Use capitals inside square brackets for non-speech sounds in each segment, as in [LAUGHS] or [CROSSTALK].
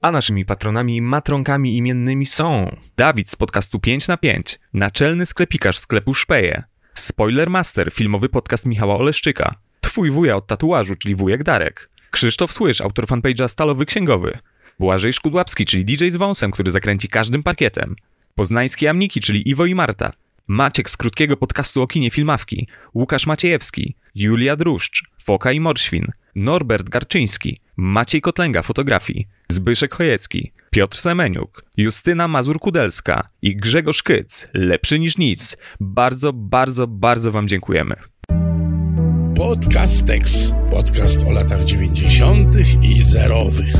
A naszymi patronami i matronkami imiennymi są Dawid z podcastu 5 na 5, naczelny sklepikarz sklepu Szpeje, Spoiler Master, filmowy podcast Michała Oleszczyka, Twój wuja od tatuażu, czyli wujek Darek, Krzysztof Słysz, autor fanpage'a Stalowy Księgowy, Błażej Szkudłapski, czyli DJ z wąsem, który zakręci każdym parkietem, Poznańskie Jamniki, czyli Iwo i Marta, Maciek z krótkiego podcastu o kinie Filmawki, Łukasz Maciejewski, Julia Druszcz, Foka i Morświn, Norbert Garczyński, Maciej Kotlęga fotografii, Zbyszek Chojecki, Piotr Semeniuk, Justyna Mazur-Kudelska i Grzegorz Kyc, lepszy niż nic. Bardzo, bardzo, bardzo Wam dziękujemy. Podcast Tex. Podcast o latach 90. i zerowych.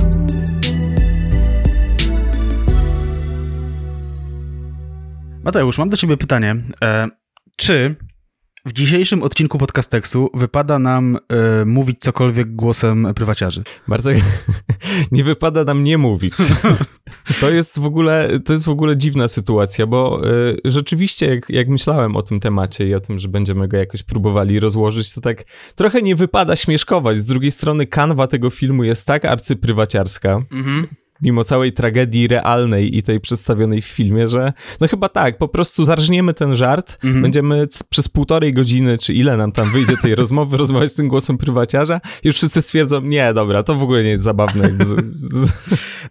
Mateusz, mam do Ciebie pytanie. E, czy w dzisiejszym odcinku podcasteksu wypada nam y, mówić cokolwiek głosem prywaciarzy. Bartek, [LAUGHS] nie wypada nam nie mówić. [LAUGHS] To jest w ogóle, to jest w ogóle dziwna sytuacja, bo y, rzeczywiście jak, jak myślałem o tym temacie i o tym, że będziemy go jakoś próbowali rozłożyć, to tak trochę nie wypada śmieszkować. Z drugiej strony kanwa tego filmu jest tak arcyprywaciarska. Mhm mimo całej tragedii realnej i tej przedstawionej w filmie, że no chyba tak, po prostu zarżniemy ten żart, mm -hmm. będziemy przez półtorej godziny, czy ile nam tam wyjdzie tej [LAUGHS] rozmowy, rozmawiać z tym głosem prywaciarza, już wszyscy stwierdzą, nie, dobra, to w ogóle nie jest zabawne. [LAUGHS]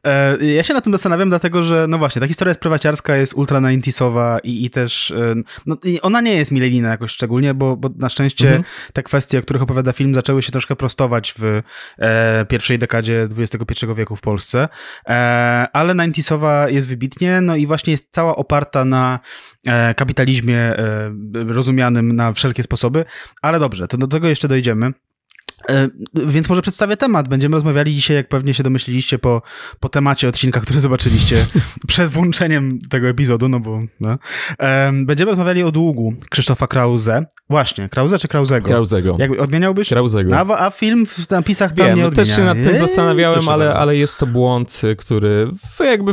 E, ja się na tym zastanawiam, dlatego że, no właśnie, ta historia jest prywaciarska, jest ultra 90sowa i, i też, e, no, ona nie jest milenijna jakoś szczególnie, bo, bo na szczęście mm -hmm. te kwestie, o których opowiada film, zaczęły się troszkę prostować w e, pierwszej dekadzie XXI wieku w Polsce. E, ale 90sowa jest wybitnie, no i właśnie jest cała oparta na e, kapitalizmie e, rozumianym na wszelkie sposoby, ale dobrze, to do tego jeszcze dojdziemy. E, więc może przedstawię temat. Będziemy rozmawiali dzisiaj, jak pewnie się domyśliliście, po, po temacie odcinka, który zobaczyliście [LAUGHS] przed włączeniem tego epizodu, no bo. No. Będziemy rozmawiali o długu Krzysztofa Krause. Właśnie, Krause czy Krauzego? Krauzego. Jak odmieniałbyś? Krauzego. A, a film w napisach tam Wiem, nie odmienia. No też się nad tym Jej, zastanawiałem, ale, ale jest to błąd, y, który jakby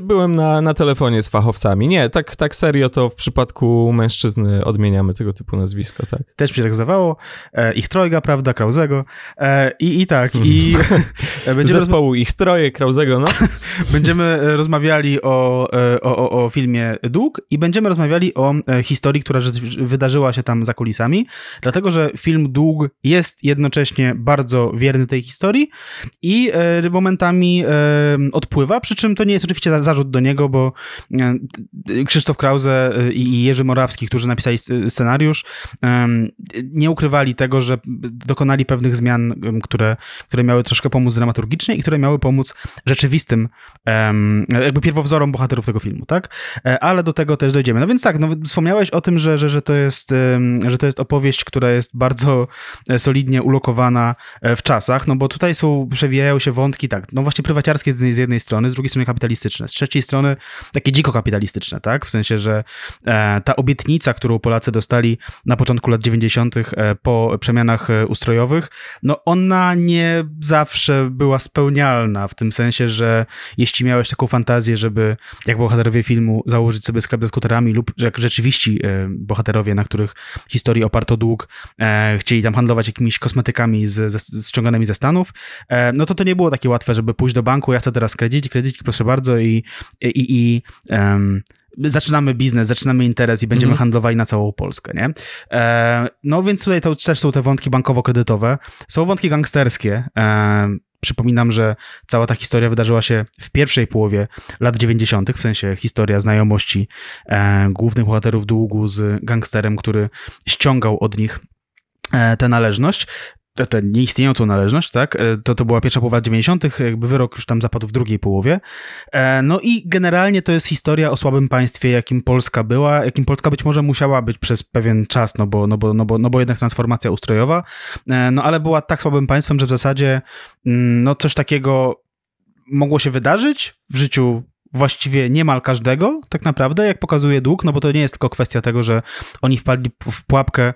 byłem na, na telefonie z fachowcami. Nie, tak, tak serio to w przypadku mężczyzny odmieniamy tego typu nazwisko, tak? Też mi się tak zdawało. E, ich trojga, prawda, Krausego. Krauzego. E, i, I tak, i... [LAUGHS] E, będziemy Zespołu ich troje, Krauzego, no. [LAUGHS] będziemy e, rozmawiali o, e, o, o, o filmie Dług i będziemy rozmawiali o historii, która wydarzyła się tam za kulisami, dlatego, że film Dług jest jednocześnie bardzo wierny tej historii i momentami odpływa, przy czym to nie jest oczywiście zarzut do niego, bo Krzysztof Krause i Jerzy Morawski, którzy napisali scenariusz, nie ukrywali tego, że dokonali pewnych pewnych zmian, które, które miały troszkę pomóc dramaturgicznie i które miały pomóc rzeczywistym, jakby pierwowzorom bohaterów tego filmu, tak? E, ale do tego też dojdziemy. No więc tak, no, wspomniałeś o tym, że, że, że, to jest, że to jest opowieść, która jest bardzo e, solidnie ulokowana e, w czasach, no bo tutaj są, przewijają się wątki, tak, no właśnie prywaciarskie z jednej strony, z drugiej strony kapitalistyczne, z trzeciej strony takie dziko kapitalistyczne, tak? W sensie, że ta obietnica, którą Polacy dostali na początku lat 90. po przemianach ustrojowych, no ona nie zawsze była spełnialna, w tym sensie, że jeśli miałeś taką fantazję, żeby jak bohaterowie filmu założyć sobie sklep ze skuterami lub jak rzeczywiście e, bohaterowie, na których historii oparto dług, e, chcieli tam handlować jakimiś kosmetykami z, z, ściąganymi ze Stanów, e, no to to nie było takie łatwe, żeby pójść do banku, ja chcę teraz kredzić, kredzić proszę bardzo i, i, i um, zaczynamy biznes, zaczynamy interes i będziemy mhm. handlowali na całą Polskę, nie? E, no więc tutaj to też są te wątki bankowo-kredytowe. Są wątki gangsterskie. E, przypominam, że cała ta historia wydarzyła się w pierwszej połowie lat 90., w sensie historia znajomości e, głównych bohaterów długu z gangsterem, który ściągał od nich e, tę należność tę, nieistniejącą należność, tak? E, to, to była pierwsza połowa 90., jakby wyrok już tam zapadł w drugiej połowie. E, no i generalnie to jest historia o słabym państwie, jakim Polska była, jakim Polska być może musiała być przez pewien czas, no bo, no bo, no bo, no bo jednak transformacja ustrojowa, e, no ale była tak słabym państwem, że w zasadzie mm, no coś takiego mogło się wydarzyć w życiu właściwie niemal każdego, tak naprawdę, jak pokazuje dług, no bo to nie jest tylko kwestia tego, że oni wpadli w pułapkę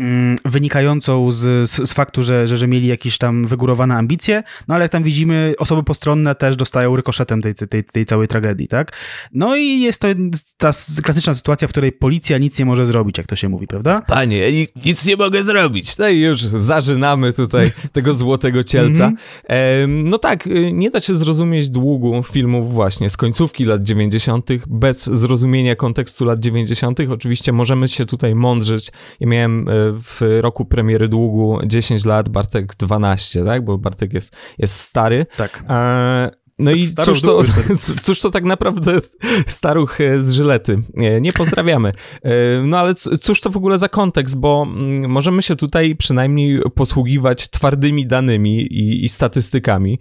Mm, wynikającą z, z, z faktu, że, że, że, mieli jakieś tam wygórowane ambicje, no ale jak tam widzimy, osoby postronne też dostają rykoszetem tej, tej, tej całej tragedii, tak? No i jest to ta klasyczna sytuacja, w której policja nic nie może zrobić, jak to się mówi, prawda? Panie, nic nie mogę zrobić. No i już zażynamy tutaj [LAUGHS] tego złotego cielca. Mhm. No tak, y, nie da się zrozumieć długu filmu właśnie z końcówki lat 90. bez zrozumienia kontekstu lat 90. Oczywiście możemy się tutaj mądrzeć. Ja miałem e, w roku premiery długu 10 lat, Bartek 12, tak? Bo Bartek jest, jest stary. Tak. E, no tak i cóż to, [LAUGHS] cóż to tak naprawdę [LAUGHS] staruch e, z Żylety. Nie, nie pozdrawiamy. E, no ale cóż to w ogóle za kontekst, bo mm, możemy się tutaj przynajmniej posługiwać twardymi danymi i, i statystykami.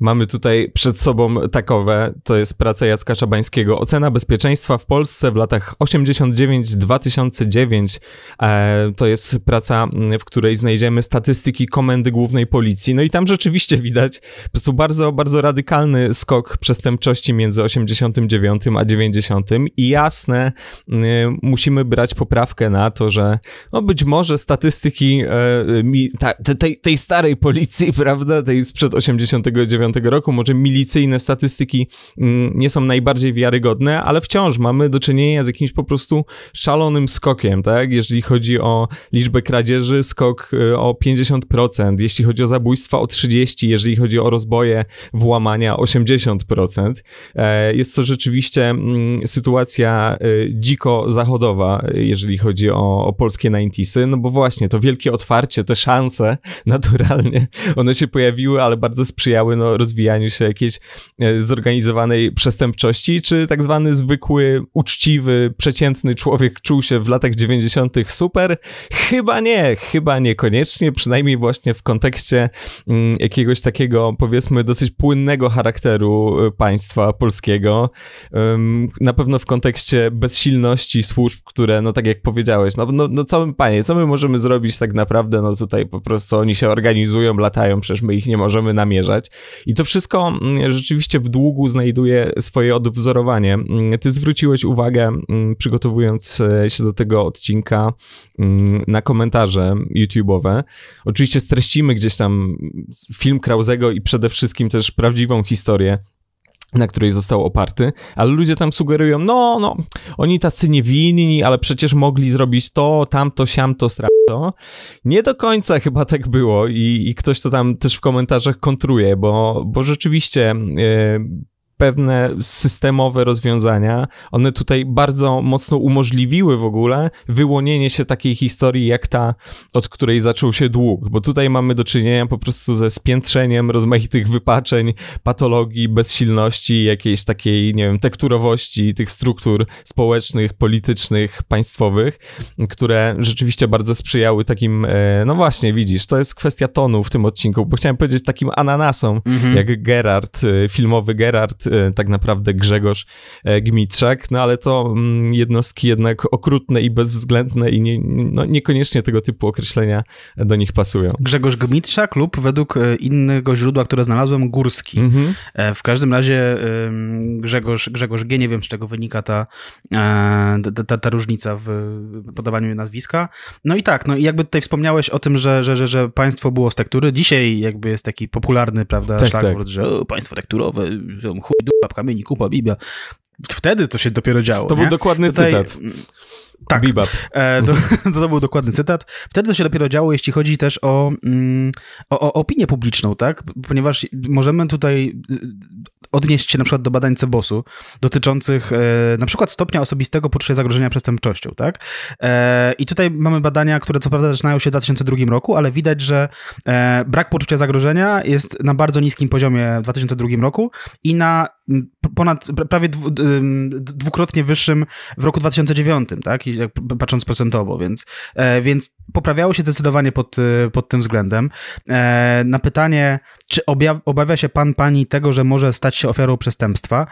Mamy tutaj przed sobą takowe, to jest praca Jacka Szabańskiego, Ocena bezpieczeństwa w Polsce w latach 89-2009. E, to jest praca, mm, w której znajdziemy statystyki Komendy Głównej Policji. No i tam rzeczywiście widać po prostu bardzo, bardzo radykalne ogromny skok przestępczości między 89 a 90 i jasne, y, musimy brać poprawkę na to, że no być może statystyki e, tej, tej starej policji, [LAUGHS] prawda, tej sprzed 89 roku, może milicyjne statystyki mm, nie są najbardziej wiarygodne, ale wciąż mamy do czynienia z jakimś po prostu szalonym skokiem, tak? Jeżeli chodzi o liczbę kradzieży, skok e, o 50%, jeśli chodzi o zabójstwa o 30%, jeżeli chodzi o rozboje, włamania o 80%. E, jest to rzeczywiście mm, sytuacja e, dziko zachodowa, jeżeli chodzi o, o polskie 90 no bo właśnie to wielkie otwarcie, te szanse [LAUGHS] naturalnie, one się pojawiły, ale bardzo sprzyjały no, rozwijaniu się jakiejś e, zorganizowanej przestępczości, czy tak zwany zwykły, uczciwy, przeciętny człowiek czuł się w latach 90. super? Chyba nie, chyba niekoniecznie, przynajmniej właśnie w kontekście mm, jakiegoś takiego, powiedzmy, dosyć płynnego charakteru charakteru y, państwa polskiego. Na pewno w kontekście bezsilności służb, które, no tak jak powiedziałeś, no, no, no co my, panie, co my możemy zrobić tak naprawdę? No tutaj po prostu oni się organizują, latają, przecież my ich nie możemy namierzać. I to wszystko mm, rzeczywiście w długu znajduje swoje odwzorowanie. Mm, ty zwróciłeś uwagę, mm, przygotowując e, się do tego odcinka, na komentarze YouTube'owe. Oczywiście streścimy gdzieś tam film Krauzego i przede wszystkim też prawdziwą historię historię na której został oparty, ale ludzie tam sugerują, no, no, oni tacy niewinni, ale przecież mogli zrobić to, tamto, siamto, sramto. Nie do końca chyba tak było i, i ktoś to tam też w komentarzach kontruje, bo, bo rzeczywiście... Yy, pewne systemowe rozwiązania. One tutaj bardzo mocno umożliwiły w ogóle wyłonienie się takiej historii jak ta, od której zaczął się dług, bo tutaj mamy do czynienia po prostu ze spiętrzeniem rozmaitych wypaczeń, patologii, bezsilności, jakiejś takiej, nie wiem, tekturowości tych struktur społecznych, politycznych, państwowych, które rzeczywiście bardzo sprzyjały takim, e, no właśnie, widzisz, to jest kwestia tonu w tym odcinku, bo chciałem powiedzieć takim ananasom, mhm. jak Gerard, e, filmowy Gerard E, tak naprawdę Grzegorz e, Gmitrzak, no ale to mm, jednostki jednak okrutne i bezwzględne i nie, no, niekoniecznie tego typu określenia do nich pasują. Grzegorz Gmitrzak lub według e, innego źródła, które znalazłem, Górski. Mhm. W każdym razie Grzegorz, Grzegorz G, nie wiem z czego wynika ta, ta, ta, ta różnica w podawaniu nazwiska. No i tak, no i jakby tutaj wspomniałeś o tym, że, że, że, że państwo było z tektury. Dzisiaj jakby jest taki popularny, prawda, tak, szlagwort, tak. że o, państwo tekturowe, dupa w kamieni, kupa Biblia. Wtedy to się dopiero działo. To nie? był dokładny Tutaj, cytat. Tak, Bebop. E, [LAUGHS] to, to, był dokładny cytat. Wtedy to się dopiero działo, jeśli chodzi też o, mm, o, o, opinię publiczną, tak? Ponieważ możemy tutaj y, odnieść się na przykład do badań Cebosu dotyczących e, na przykład stopnia osobistego poczucia zagrożenia przestępczością, tak? E, I tutaj mamy badania, które co prawda zaczynają się w 2002 roku, ale widać, że e, brak poczucia zagrożenia jest na bardzo niskim poziomie w 2002 roku i na ponad, prawie dwukrotnie wyższym w roku 2009, tak? patrząc procentowo, więc, e, więc poprawiało się zdecydowanie pod, e, pod tym względem. E, na pytanie, czy obawia się pan, pani tego, że może stać się ofiarą przestępstwa?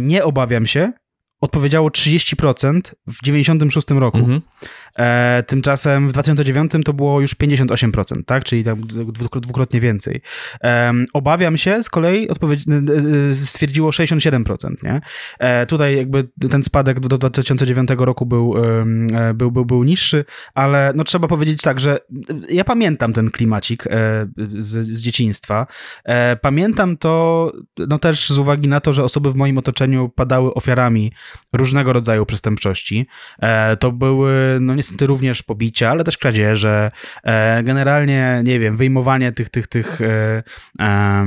Nie obawiam się, odpowiedziało 30% w 96 roku. Mhm. E, tymczasem w 2009 to było już 58%, tak? czyli tak dwukrotnie więcej. E, obawiam się, z kolei odpowiedź, y, stwierdziło 67%. Nie? E, tutaj jakby ten spadek do 2009 roku był, e, był, był, był niższy, ale no trzeba powiedzieć tak, że y, ja pamiętam ten klimacik e, z, z dzieciństwa. E, pamiętam to no też z uwagi na to, że osoby w moim otoczeniu padały ofiarami różnego rodzaju przestępczości. To były, no niestety również pobicia, ale też kradzieże, e, generalnie, nie wiem, wyjmowanie tych, tych, tych e, e,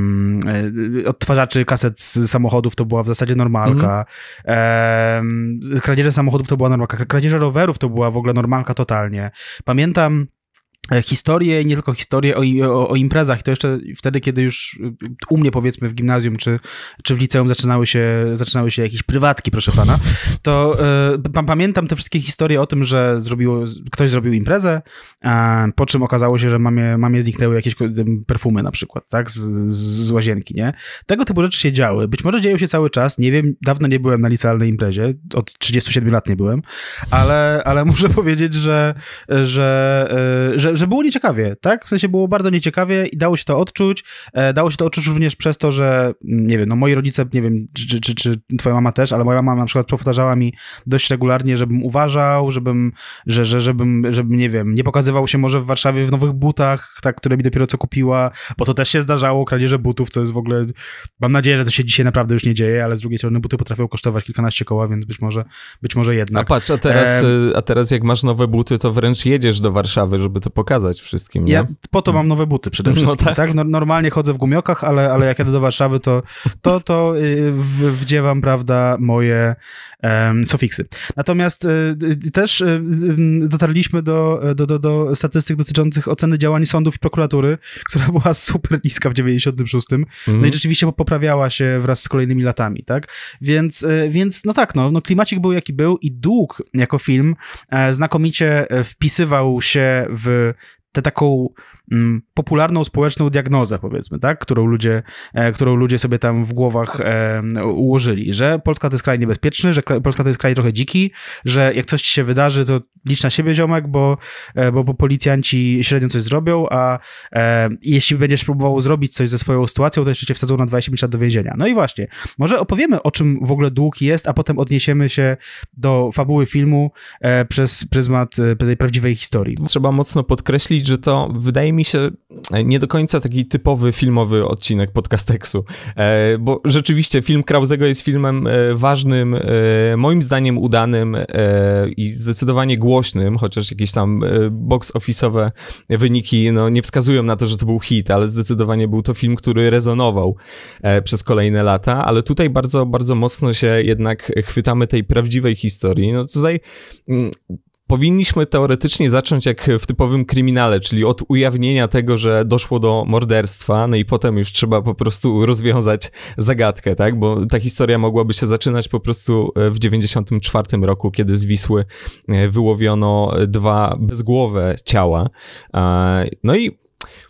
odtwarzaczy kaset z samochodów to była w zasadzie normalka, mhm. kradzieże samochodów to była normalka, kradzieże rowerów to była w ogóle normalka totalnie. Pamiętam E, historię, nie tylko historię o, o, o imprezach. I to jeszcze wtedy, kiedy już u mnie powiedzmy w gimnazjum czy, czy w liceum zaczynały się, zaczynały się jakieś prywatki, proszę pana, to y, pamiętam te wszystkie historie o tym, że zrobiło, ktoś zrobił imprezę, a, po czym okazało się, że mamie, mamie zniknęły jakieś perfumy na przykład, tak, z, z, łazienki, nie? Tego typu rzeczy się działy. Być może dzieją się cały czas, nie wiem, dawno nie byłem na licealnej imprezie, od 37 lat nie byłem, ale, ale [LAUGHS] muszę powiedzieć, że, że, e, że że, było nieciekawie, tak? W sensie było bardzo nieciekawie i dało się to odczuć. E, dało się to odczuć również przez to, że, mm, nie wiem, no moi rodzice, nie wiem, czy, czy, czy twoja mama też, ale moja mama na przykład powtarzała mi dość regularnie, żebym uważał, żebym, że, że, żebym, żebym, nie wiem, nie pokazywał się może w Warszawie w nowych butach, tak, które mi dopiero co kupiła, bo to też się zdarzało, kradzieże butów, co jest w ogóle, mam nadzieję, że to się dzisiaj naprawdę już nie dzieje, ale z drugiej strony buty potrafią kosztować kilkanaście koła, więc być może, być może jednak. A patrz, a teraz, e... e a teraz jak masz nowe buty, to wręcz jedziesz do Warszawy, żeby to pokazać pokazać wszystkim. Nie? Ja po to mam nowe buty przede no wszystkim. No tak. tak? No, normalnie chodzę w gumiokach, ale, ale jak jadę do Warszawy, to to, to y, w, wdziewam, prawda, moje um, sofiksy. Natomiast y, y też y, y, dotarliśmy do, do, do, do statystyk dotyczących oceny działań sądów i prokuratury, która była super niska w 96. Mm. No i mhm. rzeczywiście poprawiała się wraz z kolejnymi latami, tak? Więc, więc no tak, no, no klimacik był jaki był i Dług jako film e, znakomicie e, wpisywał się w tę taką Mm, popularną społeczną diagnozę, powiedzmy, tak, którą ludzie, e, którą ludzie sobie tam w głowach e, ułożyli, że Polska to jest kraj niebezpieczny, że Polska to jest kraj trochę dziki, że jak coś ci się wydarzy, to licz na siebie ziomek, bo, e, bo, bo policjanci średnio coś zrobią, a jeśli będziesz próbował zrobić coś ze swoją sytuacją, to jeszcze cię wsadzą na 25 lat do więzienia. No i właśnie, może opowiemy o czym w ogóle dług jest, a potem odniesiemy się do fabuły filmu przez pryzmat tej prawdziwej historii. Trzeba mocno podkreślić, że to wydaje mi się e, nie do końca taki typowy filmowy odcinek podcasteksu, e, bo rzeczywiście film Krauzego jest filmem e, ważnym, moim zdaniem udanym i zdecydowanie głośnym, chociaż jakieś tam box office'owe wyniki no, nie wskazują na to, że to był hit, ale zdecydowanie był to film, który rezonował przez kolejne lata, ale tutaj bardzo, bardzo mocno się jednak chwytamy tej prawdziwej historii. No tutaj mm, powinniśmy teoretycznie zacząć jak w typowym kryminale, czyli od ujawnienia tego, że doszło do morderstwa, no i potem już trzeba po prostu rozwiązać zagadkę, tak? Bo ta historia mogłaby się zaczynać po prostu e, w 94 roku, kiedy z Wisły e, wyłowiono dwa bezgłowe ciała. No i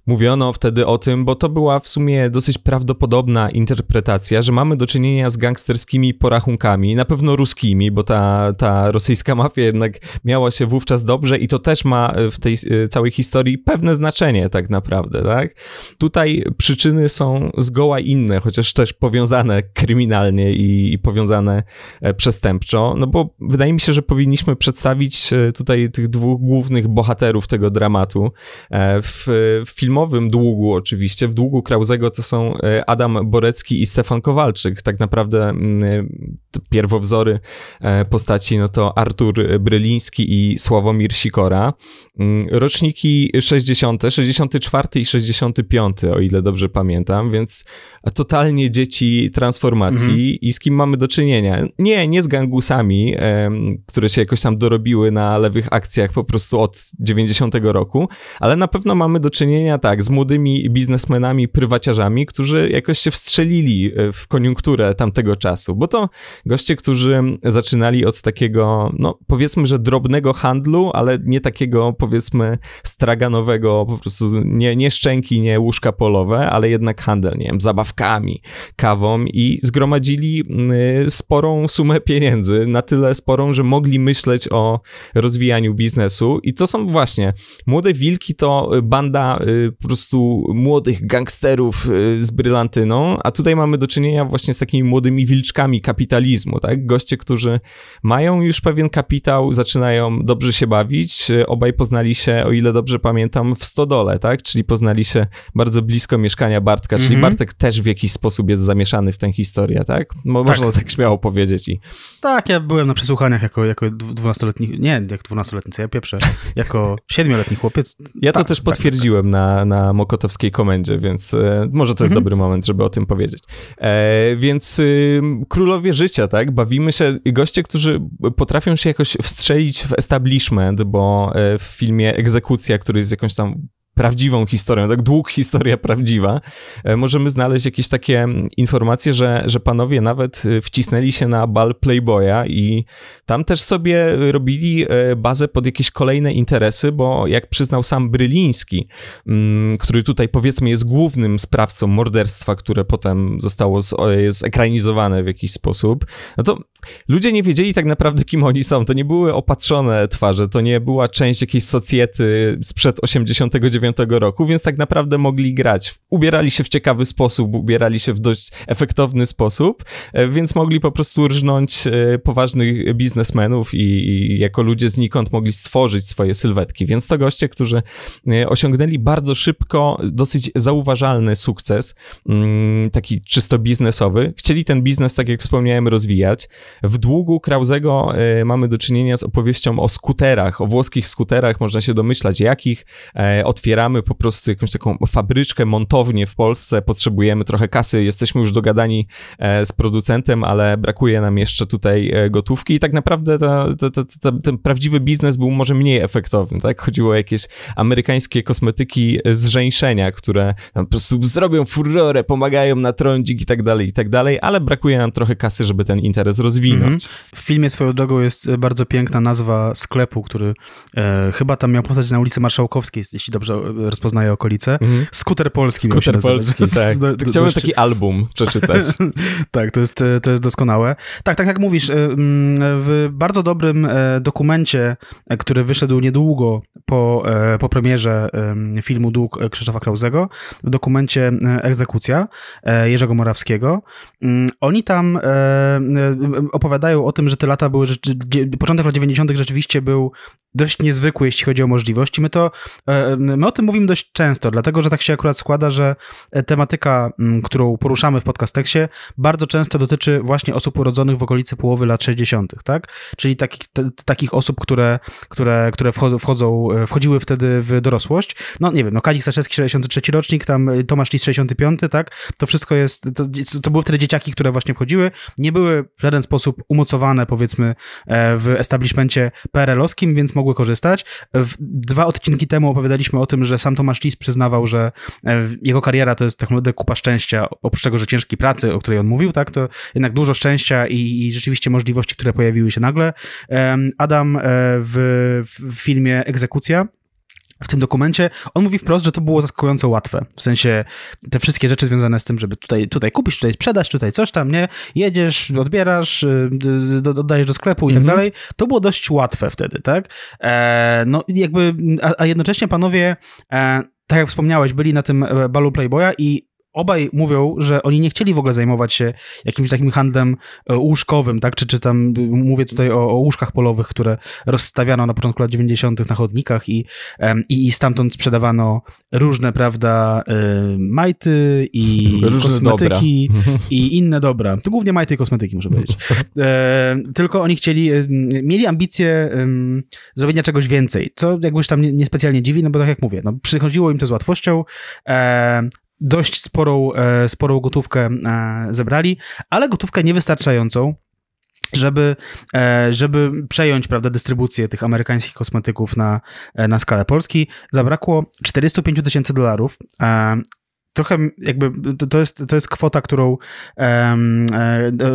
mówiono wtedy o tym, bo to była w sumie dosyć prawdopodobna interpretacja, że mamy do czynienia z gangsterskimi porachunkami, na pewno ruskimi, bo ta, ta rosyjska [LAUGHS] mafia jednak miała się wówczas dobrze i to też ma e, w tej e, całej historii pewne znaczenie tak naprawdę, tak? Tutaj przyczyny są zgoła inne, chociaż też powiązane kryminalnie i, i powiązane e, przestępczo, no bo wydaje mi się, że powinniśmy przedstawić tutaj tych dwóch głównych bohaterów tego dramatu w, w filmie filmowym długu oczywiście. W długu Krauzego to są e, Adam Borecki i Stefan Kowalczyk. Tak naprawdę mm, e, pierwowzory e, postaci no to Artur Bryliński i Sławomir Sikora. Mm, roczniki 60., 64 i 65, o ile dobrze pamiętam, więc totalnie dzieci transformacji mhm. i z kim mamy do czynienia? Nie, nie z gangusami, które się jakoś tam dorobiły na lewych akcjach po prostu od 90 roku, ale na pewno mamy do czynienia tak, z młodymi biznesmenami, prywaciarzami, którzy jakoś się wstrzelili e, w koniunkturę tamtego czasu, bo to goście, którzy zaczynali od takiego, no powiedzmy, że drobnego handlu, ale nie takiego powiedzmy straganowego, po prostu nie, nie szczęki, nie łóżka polowe, ale jednak handel, nie wiem, zabawkami, kawą i zgromadzili sporą sumę pieniędzy, na tyle sporą, że mogli myśleć o rozwijaniu biznesu i to są właśnie, młode wilki to banda y, po prostu młodych gangsterów y, z brylantyną, a tutaj mamy do czynienia właśnie z takimi młodymi wilczkami kapitalizmu, tak? Goście, którzy mają już pewien kapitał, zaczynają dobrze się bawić, y, obaj poznali się, o ile dobrze pamiętam, w Stodole, tak? Czyli poznali się bardzo blisko mieszkania Bartka, czyli mhm. Bartek też w jakiś sposób jest zamieszany w tę historię, tak? Mo tak. Można tak śmiało powiedzieć. I... Tak, ja byłem na przesłuchaniach jako, jako 12-letni, nie, jak 12 co ja pieprzę, jako 7-letni chłopiec. Ja tak, to też tak, tak, potwierdziłem tak, na, na, Mokotowskiej komendzie, więc e, może to jest mhm. dobry moment, żeby o tym powiedzieć. E, więc y, królowie życia, tak? Bawimy się, goście, którzy potrafią się jakoś wstrzelić w establishment, bo e, w filmie Egzekucja, który jest jakąś tam prawdziwą historią, tak dług [LAUGHS] historia prawdziwa, e, możemy znaleźć jakieś takie mm, informacje, że, że panowie nawet e, wcisnęli się na bal Playboya i tam też sobie robili e, bazę pod jakieś kolejne interesy, bo jak przyznał sam Bryliński, mm, który tutaj powiedzmy jest głównym sprawcą morderstwa, które potem zostało zekranizowane w jakiś sposób, no to ludzie nie wiedzieli tak naprawdę, kim oni są. To nie były opatrzone twarze, to nie była część jakiejś socjety sprzed 89 roku, więc tak naprawdę mogli grać. Ubierali się w ciekawy sposób, ubierali się w dość efektowny sposób, e, więc mogli po prostu rżnąć e, poważnych biznesmenów i, jako ludzie znikąd mogli stworzyć swoje sylwetki. Więc to goście, którzy e, osiągnęli bardzo szybko dosyć zauważalny sukces, mm, taki czysto biznesowy. Chcieli ten biznes, tak jak wspomniałem, rozwijać. W długu Krauzego e, mamy do czynienia z opowieścią o skuterach, o włoskich skuterach, można się domyślać jakich. E, otwieramy po prostu jakąś taką fabryczkę, montownię w Polsce, potrzebujemy trochę kasy, jesteśmy już dogadani e, z producentem, ale brakuje nam jeszcze tutaj gotówki i tak naprawdę ten prawdziwy biznes był może mniej efektowny, tak? Chodziło o jakieś amerykańskie kosmetyki zrzęszenia, które po prostu zrobią furorę, pomagają na trądzik i tak dalej, i tak dalej, ale brakuje nam trochę kasy, żeby ten interes rozwijać rozwinąć. Mhm. W filmie swoją drogą jest e, bardzo piękna nazwa sklepu, który e, chyba tam miał postać na ulicy Marszałkowskiej, jeśli dobrze e, rozpoznaję okolice. Mhm. Skuter Polski. Skuter Polski, [LAUGHS] tak. Do, do, Chciałbym do, taki album przeczytać. [LAUGHS] tak, to jest, e, to jest doskonałe. Tak, tak jak mówisz, mm, w bardzo dobrym dokumencie, który wyszedł niedługo po, po premierze filmu Dług Krzysztofa Krauzego, w dokumencie Egzekucja Jerzego Morawskiego, mm, oni tam opowiadają o tym, że te lata były, początek lat 90. rzeczywiście był dość niezwykły, jeśli chodzi o możliwości. My to, e, e, my o tym mówimy dość często, dlatego że tak się akurat składa, że e, tematyka, mm, którą poruszamy w podcasteksie, bardzo często dotyczy właśnie osób urodzonych w okolicy połowy lat 60., tak? Czyli takich, t, takich osób, które, które, które wchodzą, wchodziły wtedy w dorosłość. No nie wiem, no Kalik Staszewski 63 rocznik, tam Tomasz Lis 65, tak? To wszystko jest, to, to były wtedy dzieciaki, które właśnie wchodziły, nie były w żaden sposób sposób umocowane, powiedzmy, e, w establishmencie PRL-owskim, więc mogły korzystać. Dwa odcinki temu opowiadaliśmy o tym, że sam Tomasz Lis przyznawał, że e, jego kariera to jest tak naprawdę kupa szczęścia, oprócz tego, że ciężkiej pracy, o której on mówił, tak, to jednak dużo szczęścia i, i rzeczywiście możliwości, które pojawiły się nagle. Adam e, w, w filmie Egzekucja w tym dokumencie, on mówi wprost, że to było zaskakująco łatwe. W sensie te wszystkie rzeczy związane z tym, żeby tutaj, tutaj kupić, tutaj sprzedać, tutaj coś tam, nie? Jedziesz, odbierasz, y, y, dodajesz do sklepu i tak mhm. dalej. To było dość łatwe wtedy, tak? E, no jakby, a, a jednocześnie panowie, e, tak jak wspomniałeś, byli na tym e, balu Playboya i obaj mówią, że oni nie chcieli w ogóle zajmować się jakimś takim handlem e, łóżkowym, tak? Czy, czy tam mówię tutaj o, o łóżkach polowych, które rozstawiano na początku lat 90. na chodnikach i, i, i stamtąd sprzedawano różne, prawda, e, majty i [LAUGHS] różne kosmetyki dobra. i inne dobra. To głównie majty i kosmetyki, muszę powiedzieć. E, tylko oni chcieli, mieli ambicje zrobienia czegoś więcej, co jakbyś tam niespecjalnie dziwi, no bo tak jak mówię, no, przychodziło im to z łatwością dość sporą, e, sporą gotówkę e, zebrali, ale gotówkę niewystarczającą żeby, e, żeby przejąć prawda, dystrybucję tych amerykańskich kosmetyków na, na skalę Polski, zabrakło 45 tysięcy dolarów, trochę jakby to jest, to jest kwota, którą, um,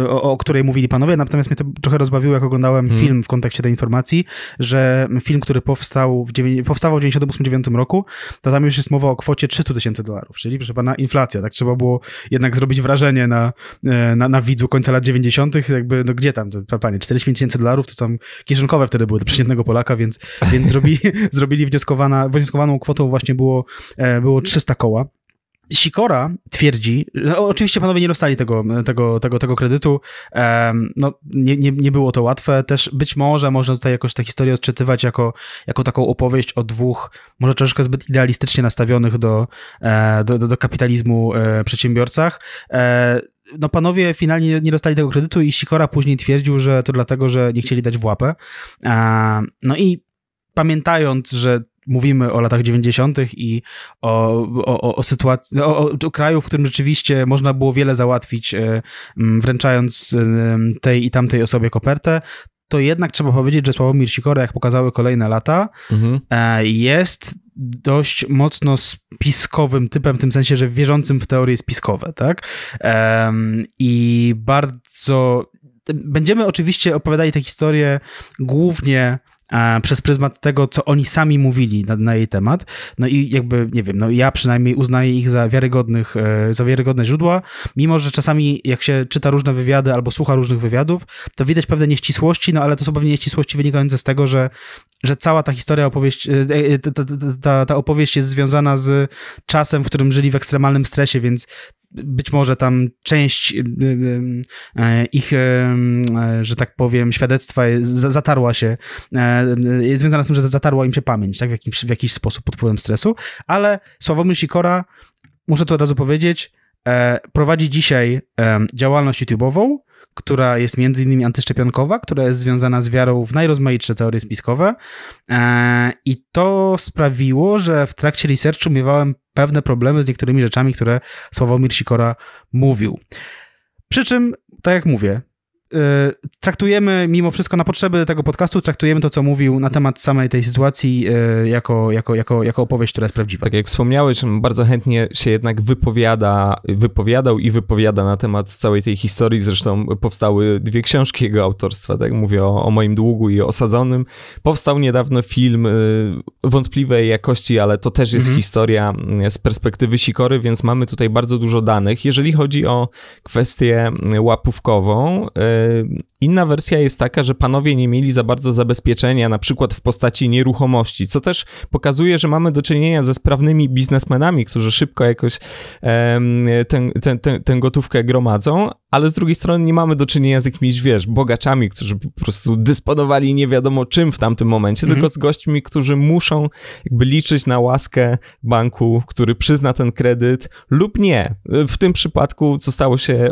o, o, której mówili panowie, natomiast mnie to trochę rozbawiło, jak oglądałem mhm. film w kontekście tej informacji, że film, który powstał w, powstał w 1998 roku, to tam już jest mowa o kwocie 300 tysięcy dolarów, czyli proszę pana inflacja, tak trzeba było jednak zrobić wrażenie na, e, na, na widzu końca lat 90., jakby no gdzie tam, to, panie, 45 tysięcy dolarów to tam kieszonkowe wtedy były dla przeciętnego Polaka, więc, więc zrobili, [LAUGHS] zrobili wnioskowana, wnioskowaną kwotą właśnie było, e, było 300 koła. Sikora twierdzi, oczywiście panowie nie dostali tego, tego, tego, tego kredytu, no, nie, nie, nie było to łatwe, też być może można tutaj jakoś tę historię odczytywać jako, jako taką opowieść o dwóch, może troszkę zbyt idealistycznie nastawionych do, e, do, do, do kapitalizmu e, przedsiębiorcach, e, no panowie finalnie nie dostali tego kredytu i Sikora później twierdził, że to dlatego, że nie chcieli dać w łapę. No i pamiętając, że mówimy o latach 90. i o, o, o sytuacji, o, o, kraju, w którym rzeczywiście można było wiele załatwić, e, wręczając tej i tamtej osobie kopertę, to jednak trzeba powiedzieć, że Sławomir Sikora, jak pokazały kolejne lata, mhm. E, jest dość mocno spiskowym typem, w tym sensie, że wierzącym w teorie spiskowe, tak? I bardzo będziemy oczywiście opowiadali te historie głównie przez pryzmat tego, co oni sami mówili na, na, jej temat. No i jakby, nie wiem, no ja przynajmniej uznaję ich za wiarygodnych, e, za wiarygodne źródła, mimo że czasami jak się czyta różne wywiady albo słucha różnych wywiadów, to widać pewne nieścisłości, no ale to są pewnie nieścisłości wynikające z tego, że, że cała ta historia, opowieść, e, e, ta, ta, ta opowieść jest związana z czasem, w którym żyli w ekstremalnym stresie, więc być może tam część y, y, y, ich, że tak powiem, świadectwa zatarła się, e, jest związana z tym, że zatarła im się pamięć, tak, w jakiś, w jakiś sposób pod wpływem stresu, ale Sławomir Sikora, muszę to od razu powiedzieć, e, prowadzi dzisiaj e, działalność YouTube'ową, która jest między innymi antyszczepionkowa, która jest związana z wiarą w najrozmaitsze teorie spiskowe. I to sprawiło, że w trakcie researchu miewałem pewne problemy z niektórymi rzeczami, które Sławomir Sikora mówił. Przy czym, tak jak mówię, Y, traktujemy mimo wszystko na potrzeby tego podcastu, traktujemy to, co mówił na temat samej tej sytuacji y, jako, jako, jako, jako opowieść, która jest prawdziwa. Tak jak wspomniałeś, on bardzo chętnie się jednak wypowiada, wypowiadał i wypowiada na temat całej tej historii. Zresztą powstały dwie książki jego autorstwa, tak mówię o, o moim długu i osadzonym. Powstał niedawno film y, wątpliwej jakości, ale to też jest mhm. historia z perspektywy Sikory, więc mamy tutaj bardzo dużo danych. Jeżeli chodzi o kwestię łapówkową, Inna wersja jest taka, że panowie nie mieli za bardzo zabezpieczenia, na przykład w postaci nieruchomości, co też pokazuje, że mamy do czynienia ze sprawnymi biznesmenami, którzy szybko jakoś tę gotówkę gromadzą, ale z drugiej strony nie mamy do czynienia z jakimiś, wiesz, bogaczami, którzy po prostu dysponowali nie wiadomo czym w tamtym momencie, mhm. tylko z gośćmi, którzy muszą jakby liczyć na łaskę banku, który przyzna ten kredyt lub nie. W tym przypadku, co stało się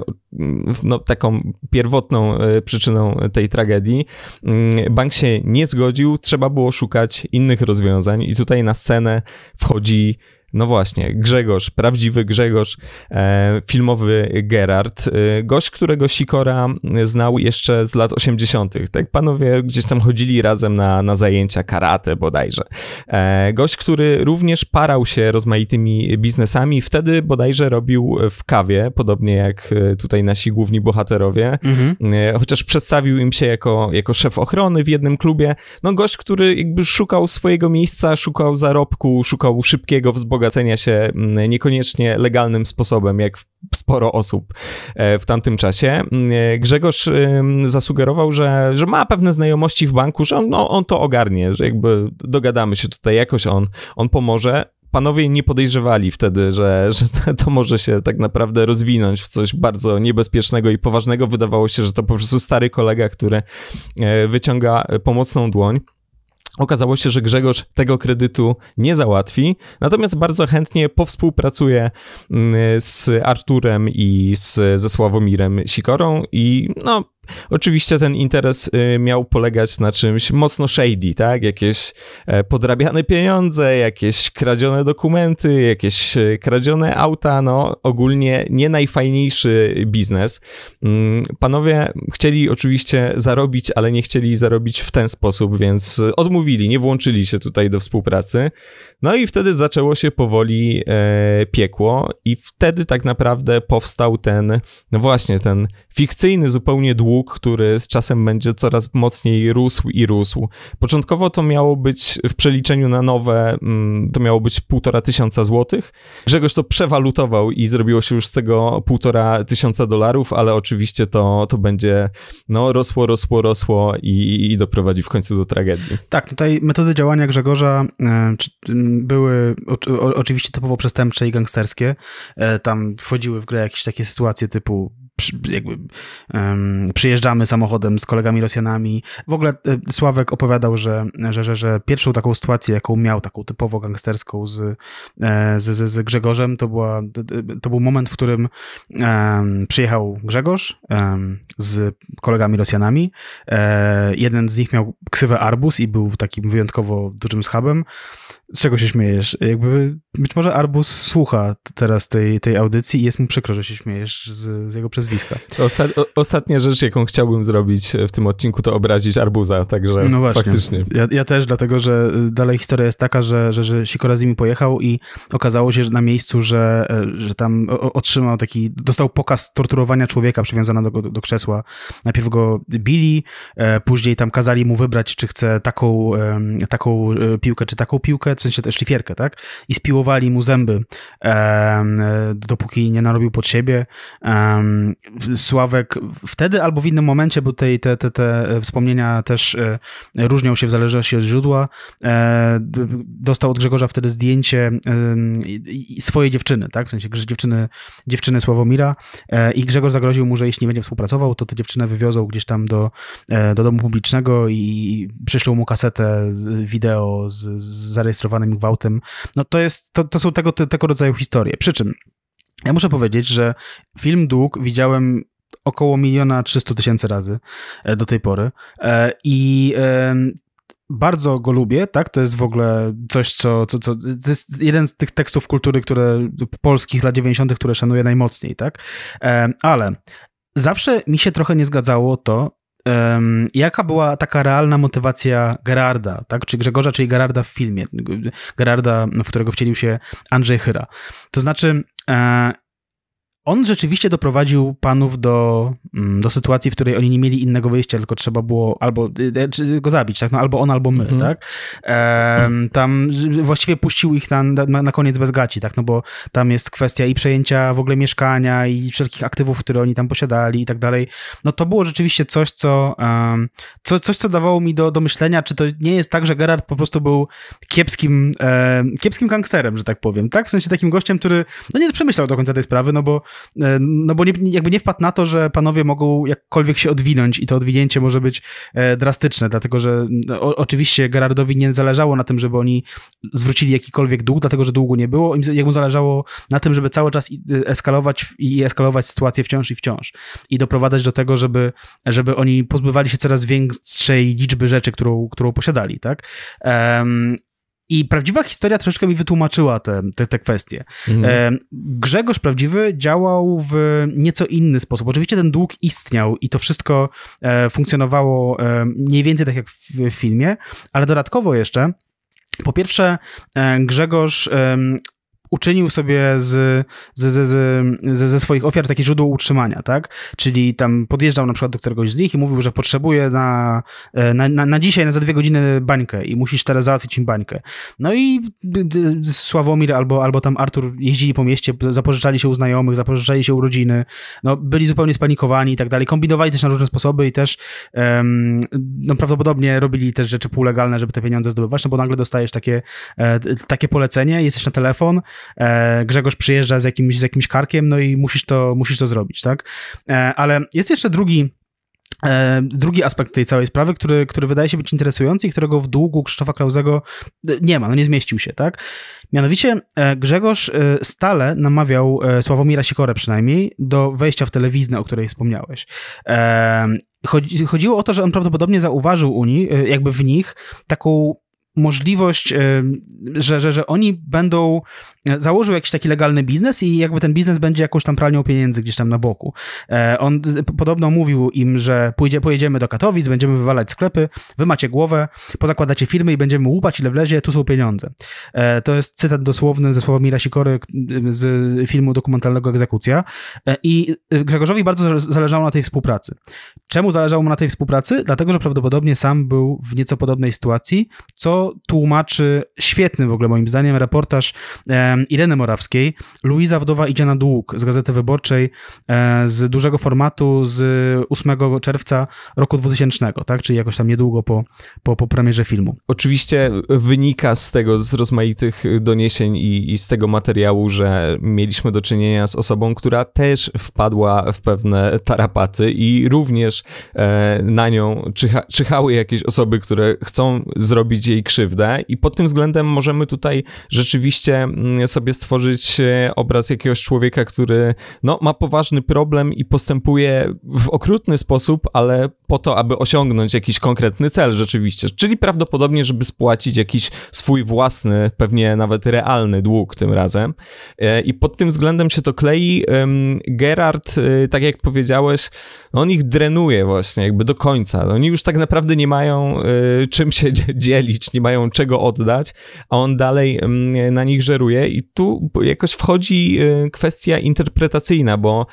no, taką pierwotną e, przyczyną tej tragedii. Mm, bank się nie zgodził, trzeba było szukać innych rozwiązań i tutaj na scenę wchodzi no właśnie, Grzegorz, prawdziwy Grzegorz, e, filmowy Gerard, e, gość, którego Sikora znał jeszcze z lat 80. Tak, panowie gdzieś tam chodzili razem na, na zajęcia karate bodajże. E, gość, który również parał się rozmaitymi biznesami, wtedy bodajże robił w kawie, podobnie jak tutaj nasi główni bohaterowie, mhm. chociaż przedstawił im się jako, jako szef ochrony w jednym klubie. No gość, który jakby szukał swojego miejsca, szukał zarobku, szukał szybkiego wzbogacia ubogacenia się mm, niekoniecznie legalnym sposobem, jak sporo osób e, w tamtym czasie. Mm, e, Grzegorz zasugerował, że, że ma pewne znajomości w banku, że on, no, on to ogarnie, że jakby dogadamy się tutaj jakoś, on, on pomoże panowie nie podejrzewali wtedy, że, że [LAUGHS] to może się tak naprawdę rozwinąć w coś bardzo niebezpiecznego i poważnego. Wydawało się, że to po prostu stary kolega, który e, wyciąga pomocną dłoń. Okazało się, że Grzegorz tego kredytu nie załatwi, natomiast bardzo chętnie powspółpracuje mm, z Arturem i z, ze Sławomirem Sikorą i no, Oczywiście ten interes y, miał polegać na czymś mocno shady, tak? Jakieś e, podrabiane pieniądze, jakieś kradzione dokumenty, jakieś e, kradzione auta, no ogólnie nie najfajniejszy biznes. Mm, panowie chcieli oczywiście zarobić, ale nie chcieli zarobić w ten sposób, więc odmówili, nie włączyli się tutaj do współpracy. No i wtedy zaczęło się powoli e, piekło i wtedy tak naprawdę powstał ten, no właśnie, ten fikcyjny zupełnie dług łuk, który z czasem będzie coraz mocniej rósł i rósł. Początkowo to miało być w przeliczeniu na nowe, mm, to miało być półtora tysiąca złotych. Grzegorz to przewalutował i zrobiło się już z tego półtora tysiąca dolarów, ale oczywiście to, to będzie no, rosło, rosło, rosło i, i doprowadzi w końcu do tragedii. Tak, tutaj metody działania Grzegorza e, były oczywiście typowo przestępcze i gangsterskie. E, tam wchodziły w grę jakieś takie sytuacje typu jakby um, przyjeżdżamy samochodem z kolegami Rosjanami. W ogóle e, Sławek opowiadał, że, że, że, że pierwszą taką sytuację, jaką miał, taką typowo gangsterską z, e, z, z, z Grzegorzem, to, była, to był moment, w którym um, przyjechał Grzegorz um, z kolegami Rosjanami. E, jeden z nich miał ksywę Arbus i był takim wyjątkowo dużym schabem. Z czego się śmiejesz? Jakby być może Arbus słucha teraz tej, tej audycji i jest mu przykro, że się śmiejesz z, z jego przezwiska. Osta ostatnia rzecz, jaką chciałbym zrobić e, w tym odcinku, to obrazić Arbuza, także no właśnie. faktycznie. Ja, ja też, dlatego że e, dalej historia jest taka, że, że, że Sikora z nimi pojechał i okazało się że na miejscu, że, e, że tam otrzymał taki, dostał pokaz torturowania człowieka przywiązanego do, do krzesła. Najpierw go bili, później tam kazali mu wybrać, czy chce taką, taką piłkę, czy taką piłkę, w sensie tę szlifierkę, tak? I spiłowali mu zęby, e, dopóki nie narobił pod siebie. E, Sławek wtedy albo w innym momencie, bo te, te, te, te wspomnienia też e, różnią się w zależności od źródła, e, dostał od Grzegorza wtedy zdjęcie swojej dziewczyny, tak? W sensie dziewczyny, dziewczyny Sławomira e, i Grzegorz zagroził mu, że jeśli nie będzie współpracował, to tę dziewczynę wywiozą gdzieś tam do, e, do domu publicznego i przyszło mu kasetę wideo z, z zarejestrowaną skoncentrowanym gwałtem. No to, jest, to, to są tego, tego rodzaju historie. Przy czym ja muszę powiedzieć, że film Dług widziałem około miliona trzystu tysięcy razy e, do tej pory e, i bardzo go lubię, tak? To jest w ogóle coś, co, co, co. To jest jeden z tych tekstów kultury, które polskich lat 90., które szanuję najmocniej, tak? E, ale zawsze mi się trochę nie zgadzało to, um, jaka była taka realna motywacja Gerarda, tak? czy Grzegorza, czyli Gerarda w filmie, Gerarda, w którego wcielił się Andrzej Chyra. To znaczy, e, on rzeczywiście doprowadził panów do, mm, do sytuacji, w której oni nie mieli innego wyjścia, tylko trzeba było albo y, y, go zabić, tak? No, albo on, albo my, mhm. tak? E, tam właściwie puścił ich na, na, na, koniec bez gaci, tak? No bo tam jest kwestia i przejęcia w ogóle mieszkania i wszelkich aktywów, które oni tam posiadali i tak dalej. No to było rzeczywiście coś, co, um, co coś, co dawało mi do, do myślenia, czy to nie jest tak, że Gerard po prostu był kiepskim, e, kiepskim gangsterem, że tak powiem, tak? W sensie takim gościem, który no nie przemyślał do końca tej sprawy, no bo E, no bo nie, jakby nie wpadł na to, że panowie mogą jakkolwiek się odwinąć i to odwinięcie może być e, drastyczne, dlatego że no, o, oczywiście Gerardowi nie zależało na tym, żeby oni zwrócili jakikolwiek dług, dlatego że długu nie było, jemu zależało na tym, żeby cały czas y, eskalować i eskalować sytuację wciąż i wciąż i doprowadzać do tego, żeby, żeby oni pozbywali się coraz większej liczby rzeczy, którą, którą posiadali, tak? Um, i prawdziwa historia troszeczkę mi wytłumaczyła te, te, te kwestie. Mhm. E, Grzegorz Prawdziwy działał w nieco inny sposób. Oczywiście ten dług istniał i to wszystko e, funkcjonowało e, mniej więcej tak jak w filmie, ale dodatkowo jeszcze po pierwsze, Grzegorz uczynił sobie z, z, z, ze swoich ofiar takie źródło utrzymania, tak? Czyli tam podjeżdżał na przykład do któregoś z nich i mówił, że potrzebuje na, e, na, na, na dzisiaj, na za dwie godziny bańkę i musisz teraz załatwić im bańkę. No i Sławomir albo, albo tam Artur jeździli po mieście, zapożyczali się u znajomych, zapożyczali się u rodziny, no byli zupełnie spanikowani i tak dalej, kombinowali też na różne sposoby i też um, no prawdopodobnie robili też rzeczy półlegalne, żeby te pieniądze zdobywać, no bo nagle dostajesz takie, e, takie polecenie, jesteś na telefon, E, Grzegorz przyjeżdża z jakimś, z jakimś karkiem, no i musisz to, musisz to zrobić, tak? E, ale jest jeszcze drugi e, Drugi aspekt tej całej sprawy, który, który wydaje się być interesujący i którego w długu Krzysztofa Krauzego nie ma, no nie zmieścił się, tak? Mianowicie Grzegorz stale namawiał Sławomira Sikorę przynajmniej do wejścia w telewiznę, o której wspomniałeś. Chodzi, chodziło o to, że on prawdopodobnie zauważył u nich, jakby w nich taką możliwość, e, że, że, że oni będą, e, założył jakiś taki legalny biznes i jakby ten biznes będzie jakoś tam pralnią pieniędzy gdzieś tam na boku. E, on podobno mówił im, że pójdzie, pojedziemy do Katowic, będziemy wywalać sklepy, wy macie głowę, pozakładacie firmy i będziemy łupać ile wlezie, tu są pieniądze. To jest cytat dosłowny ze słowa Mira Sikory z filmu dokumentalnego Egzekucja i Grzegorzowi bardzo zależało na tej współpracy. Czemu zależało mu na tej współpracy? Dlatego, że prawdopodobnie sam był w nieco podobnej sytuacji, co tłumaczy świetny w ogóle moim zdaniem reportaż Ireny Morawskiej. Luiza Wdowa idzie na dług z Gazety Wyborczej z dużego formatu z 8 czerwca roku 2000, tak? czyli jakoś tam niedługo po, po, po premierze filmu. Oczywiście wynika z tego, z rozmaitych doniesień i, i z tego materiału, że mieliśmy do czynienia z osobą, która też wpadła w pewne tarapaty i również e, na nią czyha, czyhały jakieś osoby, które chcą zrobić jej krzywdę krzywdę i pod tym względem możemy tutaj rzeczywiście mm, sobie stworzyć e, obraz jakiegoś człowieka, który no, ma poważny problem i postępuje w okrutny sposób, ale po to, aby osiągnąć jakiś konkretny cel rzeczywiście, czyli prawdopodobnie, żeby spłacić jakiś swój własny, pewnie nawet realny dług tym razem. E, I pod tym względem się to klei. Gerard, e, tak jak powiedziałeś, no on ich drenuje właśnie jakby do końca. No oni już tak naprawdę nie mają e, czym się [LAUGHS] dzielić, nie mają czego oddać, a on dalej na nich żeruje i tu jakoś wchodzi kwestia interpretacyjna, bo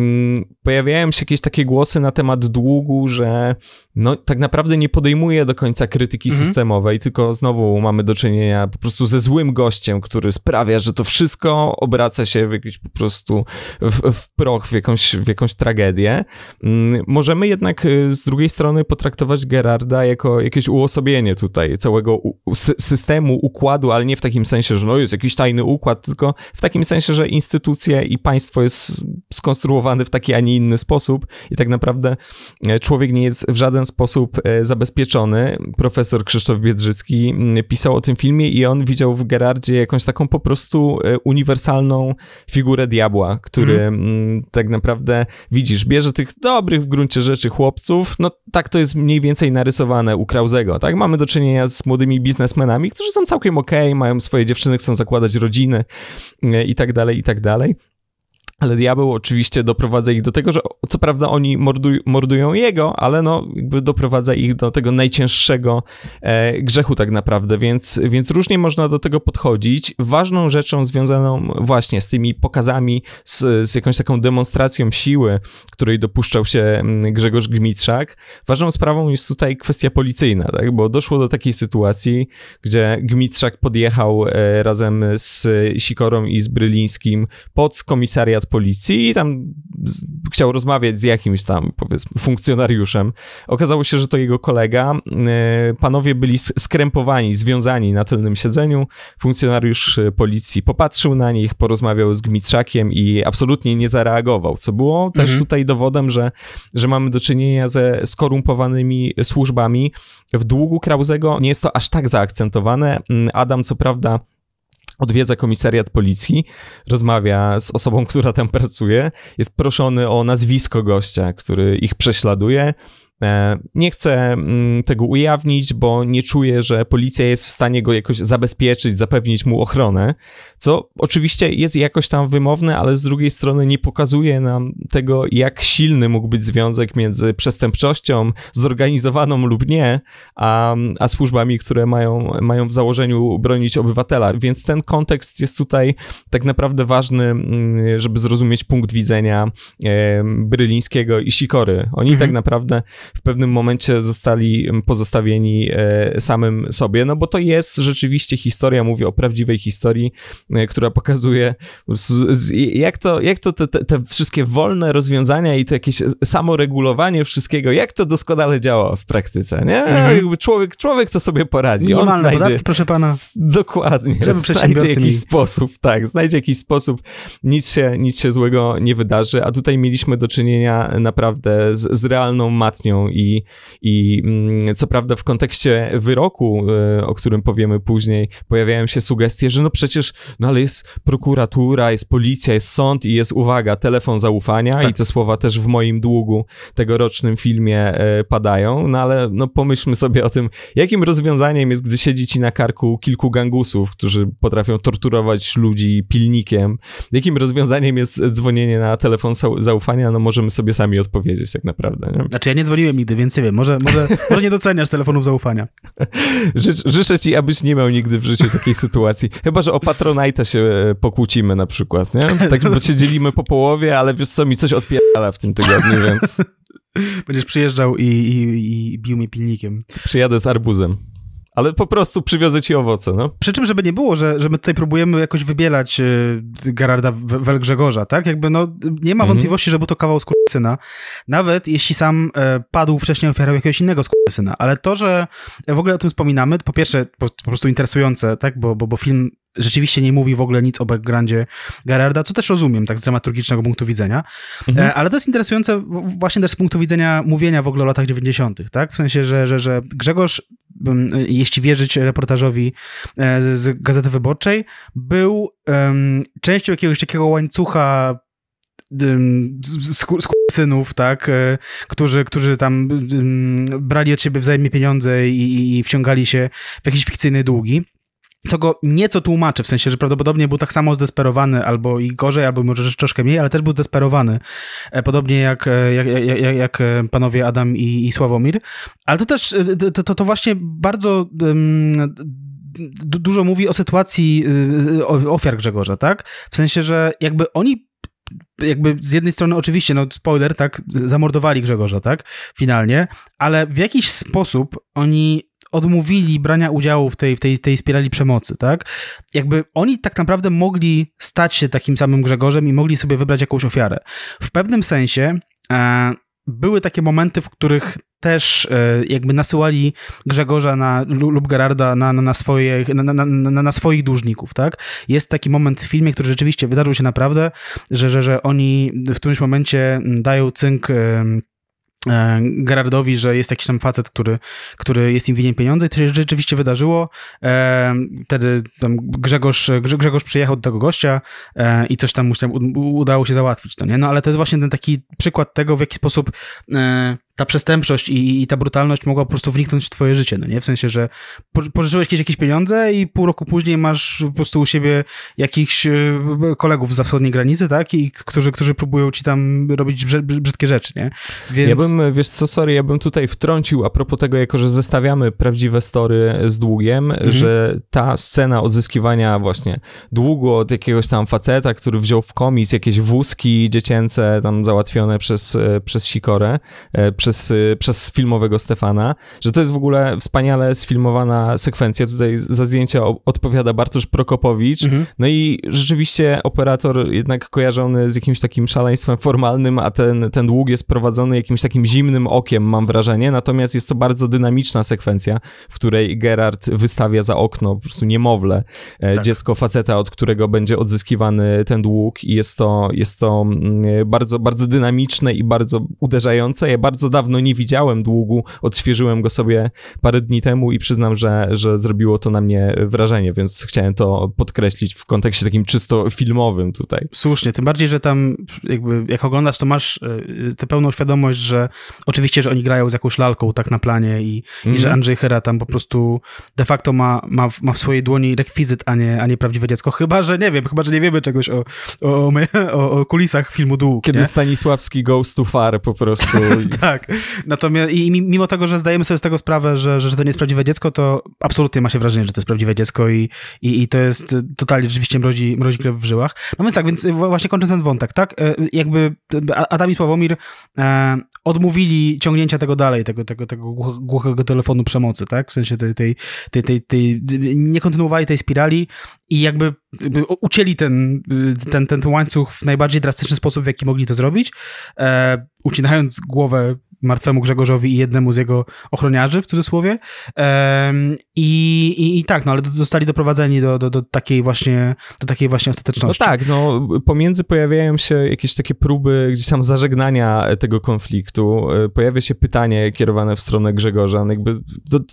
Mm, pojawiają się jakieś takie głosy na temat długu, że no, tak naprawdę nie podejmuje do końca krytyki mhm. systemowej, tylko znowu mamy do czynienia po prostu ze złym gościem, który sprawia, że to wszystko obraca się w jakiś po prostu w, w proch, w jakąś, w jakąś tragedię. Mm, możemy jednak y, z drugiej strony potraktować Gerarda jako jakieś uosobienie tutaj całego systemu, układu, ale nie w takim sensie, że no jest jakiś tajny układ, tylko w takim sensie, że instytucje i państwo jest skonstruowane w taki, a nie inny sposób i tak naprawdę e, człowiek nie jest w żaden sposób e, zabezpieczony. Profesor Krzysztof Biedrzycki mm, pisał o tym filmie i on widział w Gerardzie jakąś taką po prostu e, uniwersalną figurę diabła, który mhm. mm. tak naprawdę widzisz, bierze tych dobrych w gruncie rzeczy chłopców, no tak to jest mniej więcej narysowane u Krauzego, tak? Mamy do czynienia z młodymi biznesmenami, którzy są całkiem okej, okay, mają swoje dziewczyny, chcą zakładać rodziny e, i tak dalej, i tak dalej. Ale diabeł oczywiście doprowadza ich do tego, że co prawda oni morduj, mordują jego, ale no jakby doprowadza ich do tego najcięższego e, grzechu tak naprawdę, więc, więc różnie można do tego podchodzić. Ważną rzeczą związaną właśnie z tymi pokazami, z, z jakąś taką demonstracją siły, której dopuszczał się mm, Grzegorz Gmitrzak, ważną sprawą jest tutaj kwestia policyjna, tak? bo doszło do takiej sytuacji, gdzie Gmitrzak podjechał e, razem z Sikorą i z Brylińskim pod komisariat policji i tam z, chciał rozmawiać z jakimś tam, powiedzmy, funkcjonariuszem. Okazało się, że to jego kolega. Y, panowie byli skrępowani, związani na tylnym siedzeniu. Funkcjonariusz y, policji popatrzył na nich, porozmawiał z Gmitrzakiem i absolutnie nie zareagował, co było też mhm. tutaj dowodem, że, że mamy do czynienia ze skorumpowanymi służbami. W długu Krauzego nie jest to aż tak zaakcentowane. Mm, Adam, co prawda, odwiedza komisariat policji, rozmawia z osobą, która tam pracuje, jest proszony o nazwisko gościa, który ich prześladuje, E, nie chcę mm, tego ujawnić, bo nie czuję, że policja jest w stanie go jakoś zabezpieczyć, zapewnić mu ochronę, co oczywiście jest jakoś tam wymowne, ale z drugiej strony nie pokazuje nam tego, jak silny mógł być związek między przestępczością, zorganizowaną lub nie, a, a służbami, które mają, mają w założeniu bronić obywatela. Więc ten kontekst jest tutaj tak naprawdę ważny, mm, żeby zrozumieć punkt widzenia e, Brylińskiego i Sikory. Oni tak mhm. tak naprawdę w pewnym momencie zostali pozostawieni e, samym sobie, no bo to jest rzeczywiście historia, mówię o prawdziwej historii, e, która pokazuje jak to, jak to te, te wszystkie wolne rozwiązania i to jakieś samoregulowanie wszystkiego, jak to doskonale działa w praktyce, nie? Mhm. Człowiek, człowiek to sobie poradzi. Minimalne On znajdzie, podatki, proszę pana. Dokładnie. Znajdzie jakiś mi... sposób, tak, znajdzie jakiś sposób, nic się, nic się złego nie wydarzy, a tutaj mieliśmy do czynienia naprawdę z, z realną matnią i, i mm, co prawda w kontekście wyroku, e, o którym powiemy później, pojawiają się sugestie, że no przecież, no ale jest prokuratura, jest policja, jest sąd i jest, uwaga, telefon zaufania tak. i te słowa też w moim długu tegorocznym filmie e, padają, no ale no pomyślmy sobie o tym, jakim rozwiązaniem jest, gdy siedzi ci na karku kilku gangusów, którzy potrafią torturować ludzi pilnikiem. Jakim rozwiązaniem jest dzwonienie na telefon zaufania? No możemy sobie sami odpowiedzieć tak naprawdę. Nie? Znaczy ja nie dzwoniłem użyłem nigdy, więc nie wiem, może, może, może nie doceniasz telefonów zaufania. Życz, życzę ci, abyś nie miał nigdy w życiu takiej sytuacji. Chyba, że o Patronite'a się e, pokłócimy na przykład, nie? [LAUGHS] Tak, bo się dzielimy po połowie, ale wiesz co, mi coś odpierdala w tym tygodniu, więc... [LAUGHS] Będziesz przyjeżdżał i, i, i bił mnie pilnikiem. Przyjadę z arbuzem ale po prostu przywiozę ci owoce, no. Przy czym, żeby nie było, że, że my tutaj próbujemy jakoś wybielać y, Gerarda Welgrzegorza, tak? Jakby no, nie ma mhm. wątpliwości, mm -hmm. że był to kawał skurczyna. Nawet jeśli sam y, padł wcześniej ofiarą jakiegoś innego skurczyna. Ale to, że w ogóle o tym wspominamy, to po pierwsze po, po prostu interesujące, tak? Bo, bo, bo film rzeczywiście nie mówi w ogóle nic o backgroundzie Gerarda, co też rozumiem, tak z dramaturgicznego punktu widzenia, mhm. e, ale to jest interesujące właśnie też z punktu widzenia mówienia w ogóle o latach 90., tak? W sensie, że, że, że Grzegorz E, jeśli wierzyć reportażowi e, z Gazety Wyborczej, był częścią jakiegoś takiego łańcucha synów, tak, e, którzy, którzy tam brali od siebie wzajemnie pieniądze i, i, i wciągali się w jakieś fikcyjne długi co go nieco tłumaczy, w sensie, że prawdopodobnie był tak samo zdesperowany, albo i gorzej, albo może troszkę mniej, ale też był zdesperowany. E, podobnie e, jak, jak, jak, jak e, panowie Adam i, i Sławomir. Ale to też, to, to, to właśnie bardzo... Um, dużo mówi o sytuacji ofiar Grzegorza, tak? W sensie, że jakby oni jakby z jednej strony oczywiście, no spoiler, tak, zamordowali Grzegorza, tak, finalnie, ale w jakiś sposób oni odmówili brania udziału w tej, w tej, tej spirali przemocy, tak? Jakby oni tak naprawdę mogli stać się takim samym Grzegorzem i mogli sobie wybrać jakąś ofiarę. W pewnym sensie e, były takie momenty, w których też e, jakby nasyłali Grzegorza na, lub Gerarda na, na, na, swoje, na, na, na, swoich dłużników, tak? Jest taki moment w filmie, który rzeczywiście wydarzył się naprawdę, że, że, że oni w którymś momencie dają cynk... E, E, Gerardowi, że jest jakiś tam facet, który, który jest im winien pieniądze i to się rzeczywiście wydarzyło. E, wtedy tam Grzegorz, Grzegorz przyjechał do tego gościa e, i coś tam mu udało się załatwić, to nie? No ale to jest właśnie ten taki przykład tego, w jaki sposób ta przestępczość i, i, ta brutalność mogła po prostu wniknąć w twoje życie, no nie? W sensie, że pożyczyłeś kiedyś jakieś pieniądze i pół roku później masz po prostu u siebie jakichś e, kolegów za wschodniej granicy, tak? I którzy, którzy próbują ci tam robić brzydkie rzeczy, nie? Więc... Ja bym, wiesz co, sorry, ja bym tutaj wtrącił a propos tego, jako że zestawiamy prawdziwe story z długiem, mhm. że ta scena odzyskiwania właśnie długu od jakiegoś tam faceta, który wziął w komis jakieś wózki dziecięce tam załatwione przez, e, przez Sikorę, e, przez przez, y, przez filmowego Stefana, że to jest w ogóle wspaniale sfilmowana sekwencja. Tutaj za zdjęcia odpowiada Bartosz Prokopowicz. Mhm. No i rzeczywiście operator jednak kojarzony z jakimś takim szaleństwem formalnym, a ten, ten dług jest prowadzony jakimś takim zimnym okiem, mam wrażenie. Natomiast jest to bardzo dynamiczna sekwencja, w której Gerard wystawia za okno po prostu niemowlę e, tak. dziecko faceta, od którego będzie odzyskiwany ten dług i jest to, jest to mm, bardzo, bardzo dynamiczne i bardzo uderzające. Ja bardzo dawno dawno nie widziałem długu, odświeżyłem go sobie parę dni temu i przyznam, że, że zrobiło to na mnie e, wrażenie, więc chciałem to podkreślić w kontekście takim czysto filmowym tutaj. Słusznie, tym bardziej, że tam jakby jak oglądasz, to masz e, tę pełną świadomość, że oczywiście, że oni grają z jakąś lalką tak na planie i, mm. i że mhm. Andrzej Hera tam po prostu de facto ma, ma, ma w swojej dłoni rekwizyt, a nie, a nie prawdziwe dziecko. Chyba, że nie wiem, chyba, że nie wiemy czegoś o, o, o, o kulisach filmu Dług. Kiedy nie? Stanisławski goes too far po prostu. [LAUGHS] tak, Natomiast i mimo tego, że zdajemy sobie z tego sprawę, że, że to nie jest prawdziwe dziecko, to absolutnie ma się wrażenie, że to jest prawdziwe dziecko i, i, i to jest y, totalnie rzeczywiście mrozi, mrozi krew w żyłach. No więc tak, więc y, właśnie kończę ten wątek, tak? Y, jakby Adam i Sławomir e, odmówili ciągnięcia tego dalej, tego, tego, tego głuchego telefonu przemocy, tak? W sensie tej, tej, tej, tej, tej nie kontynuowali tej spirali i jakby ucięli ten, y, ten, ten, ten łańcuch w najbardziej drastyczny sposób, w jaki mogli to zrobić, e, ucinając głowę martwemu Grzegorzowi i jednemu z jego ochroniarzy, w cudzysłowie. E, i, i, tak, no ale zostali doprowadzeni do, do, do, takiej właśnie, do takiej właśnie ostateczności. No tak, no pomiędzy pojawiają się jakieś takie próby gdzieś tam zażegnania tego konfliktu. E, pojawia się pytanie kierowane w stronę Grzegorza, no jakby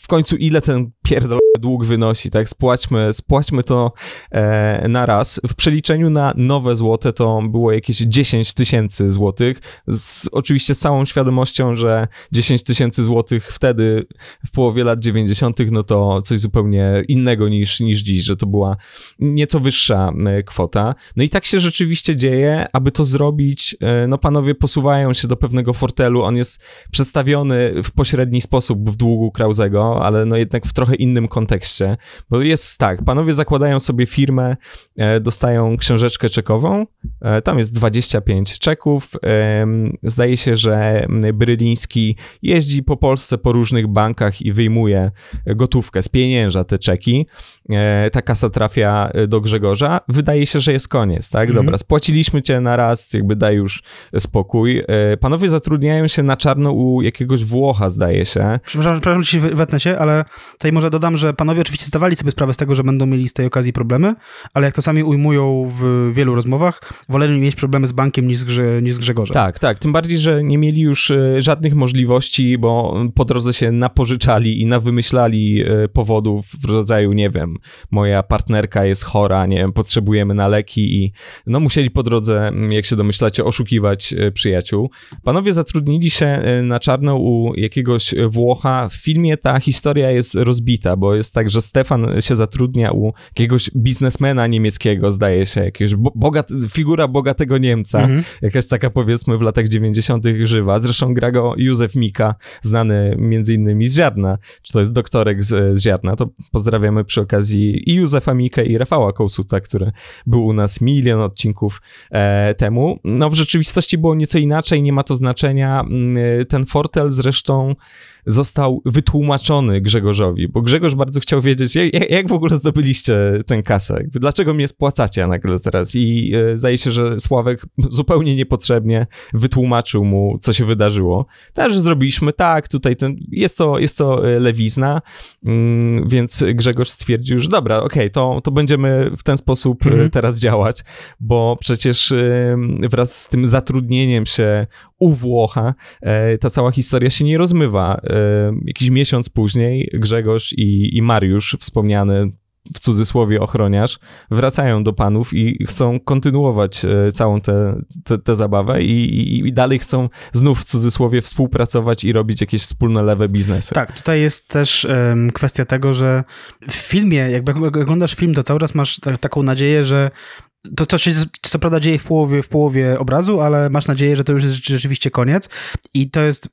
w końcu ile ten pierdol dług wynosi, tak? Spłaćmy, spłaćmy to e, na raz. W przeliczeniu na nowe złote to było jakieś 10 tysięcy złotych. Z, oczywiście z całą świadomością, że 10 tysięcy złotych wtedy, w połowie lat 90., no to coś zupełnie innego niż, niż dziś, że to była nieco wyższa kwota. No i tak się rzeczywiście dzieje, aby to zrobić, e, no panowie posuwają się do pewnego fortelu, on jest przedstawiony w pośredni sposób w długu Krauzego, ale no jednak w trochę innym kontekście kontekście. Bo jest tak, panowie zakładają sobie firmę, e, dostają książeczkę czekową, e, tam jest 25 czeków. E, zdaje się, że Bryliński jeździ po Polsce po różnych bankach i wyjmuje gotówkę z pienięża te czeki. E, ta kasa trafia e, do Grzegorza. Wydaje się, że jest koniec, tak? Mhm. Dobra, spłaciliśmy cię na raz, jakby daj już spokój. E, panowie zatrudniają się na czarno u jakiegoś Włocha, zdaje się. Przepraszam, przepraszam ci wetnę się, ale tutaj może dodam, że panowie oczywiście zdawali sobie sprawę z tego, że będą mieli z tej okazji problemy, ale jak to sami ujmują w wielu rozmowach, woleli mieć problemy z bankiem niż z, Grze, niż z Grzegorzem. Tak, tak. Tym bardziej, że nie mieli już e, żadnych możliwości, bo po drodze się napożyczali i nawymyślali e, powodów w rodzaju, nie wiem, moja partnerka jest chora, nie wiem, potrzebujemy na leki i no musieli po drodze, mm, jak się domyślacie, oszukiwać e, przyjaciół. Panowie zatrudnili się na czarno u jakiegoś Włocha. W filmie ta historia jest rozbita, bo jest jest tak, że Stefan się zatrudnia u jakiegoś biznesmena niemieckiego, zdaje się, jakiegoś bogat, figura bogatego Niemca, mhm. jakaś taka powiedzmy w latach 90. żywa. Zresztą gra go Józef Mika, znany między innymi z Ziarna, czy to jest doktorek z, z Ziarna, to pozdrawiamy przy okazji i Józefa Mika i Rafała Kołsuta, który był u nas milion odcinków e, temu. No w rzeczywistości było nieco inaczej, nie ma to znaczenia. Mm, ten Fortel zresztą został wytłumaczony Grzegorzowi, bo Grzegorz bardzo bardzo chciał wiedzieć, jak, jak w ogóle zdobyliście ten kasę? Dlaczego mnie spłacacie nagle teraz? I e, zdaje się, że Sławek zupełnie niepotrzebnie wytłumaczył mu, co się wydarzyło. Też zrobiliśmy tak, tutaj ten, jest, to, jest to e, lewizna, mm, więc Grzegorz stwierdził, że dobra, okej, okay, to, to będziemy w ten sposób e, mhm. teraz działać, bo przecież wraz z tym zatrudnieniem się u Włocha. E, ta cała historia się nie rozmywa. E, jakiś miesiąc później Grzegorz i, i Mariusz, wspomniany w cudzysłowie ochroniarz, wracają do panów i chcą kontynuować e, całą tę, tę zabawę i, i, i, dalej chcą znów w cudzysłowie współpracować i robić jakieś wspólne lewe biznesy. Tak, tutaj jest też um, kwestia tego, że w filmie, jakby oglądasz film, to cały czas masz ta, taką nadzieję, że to, to się co prawda dzieje w połowie, w połowie obrazu, ale masz nadzieję, że to już jest rzeczywiście koniec. I to jest.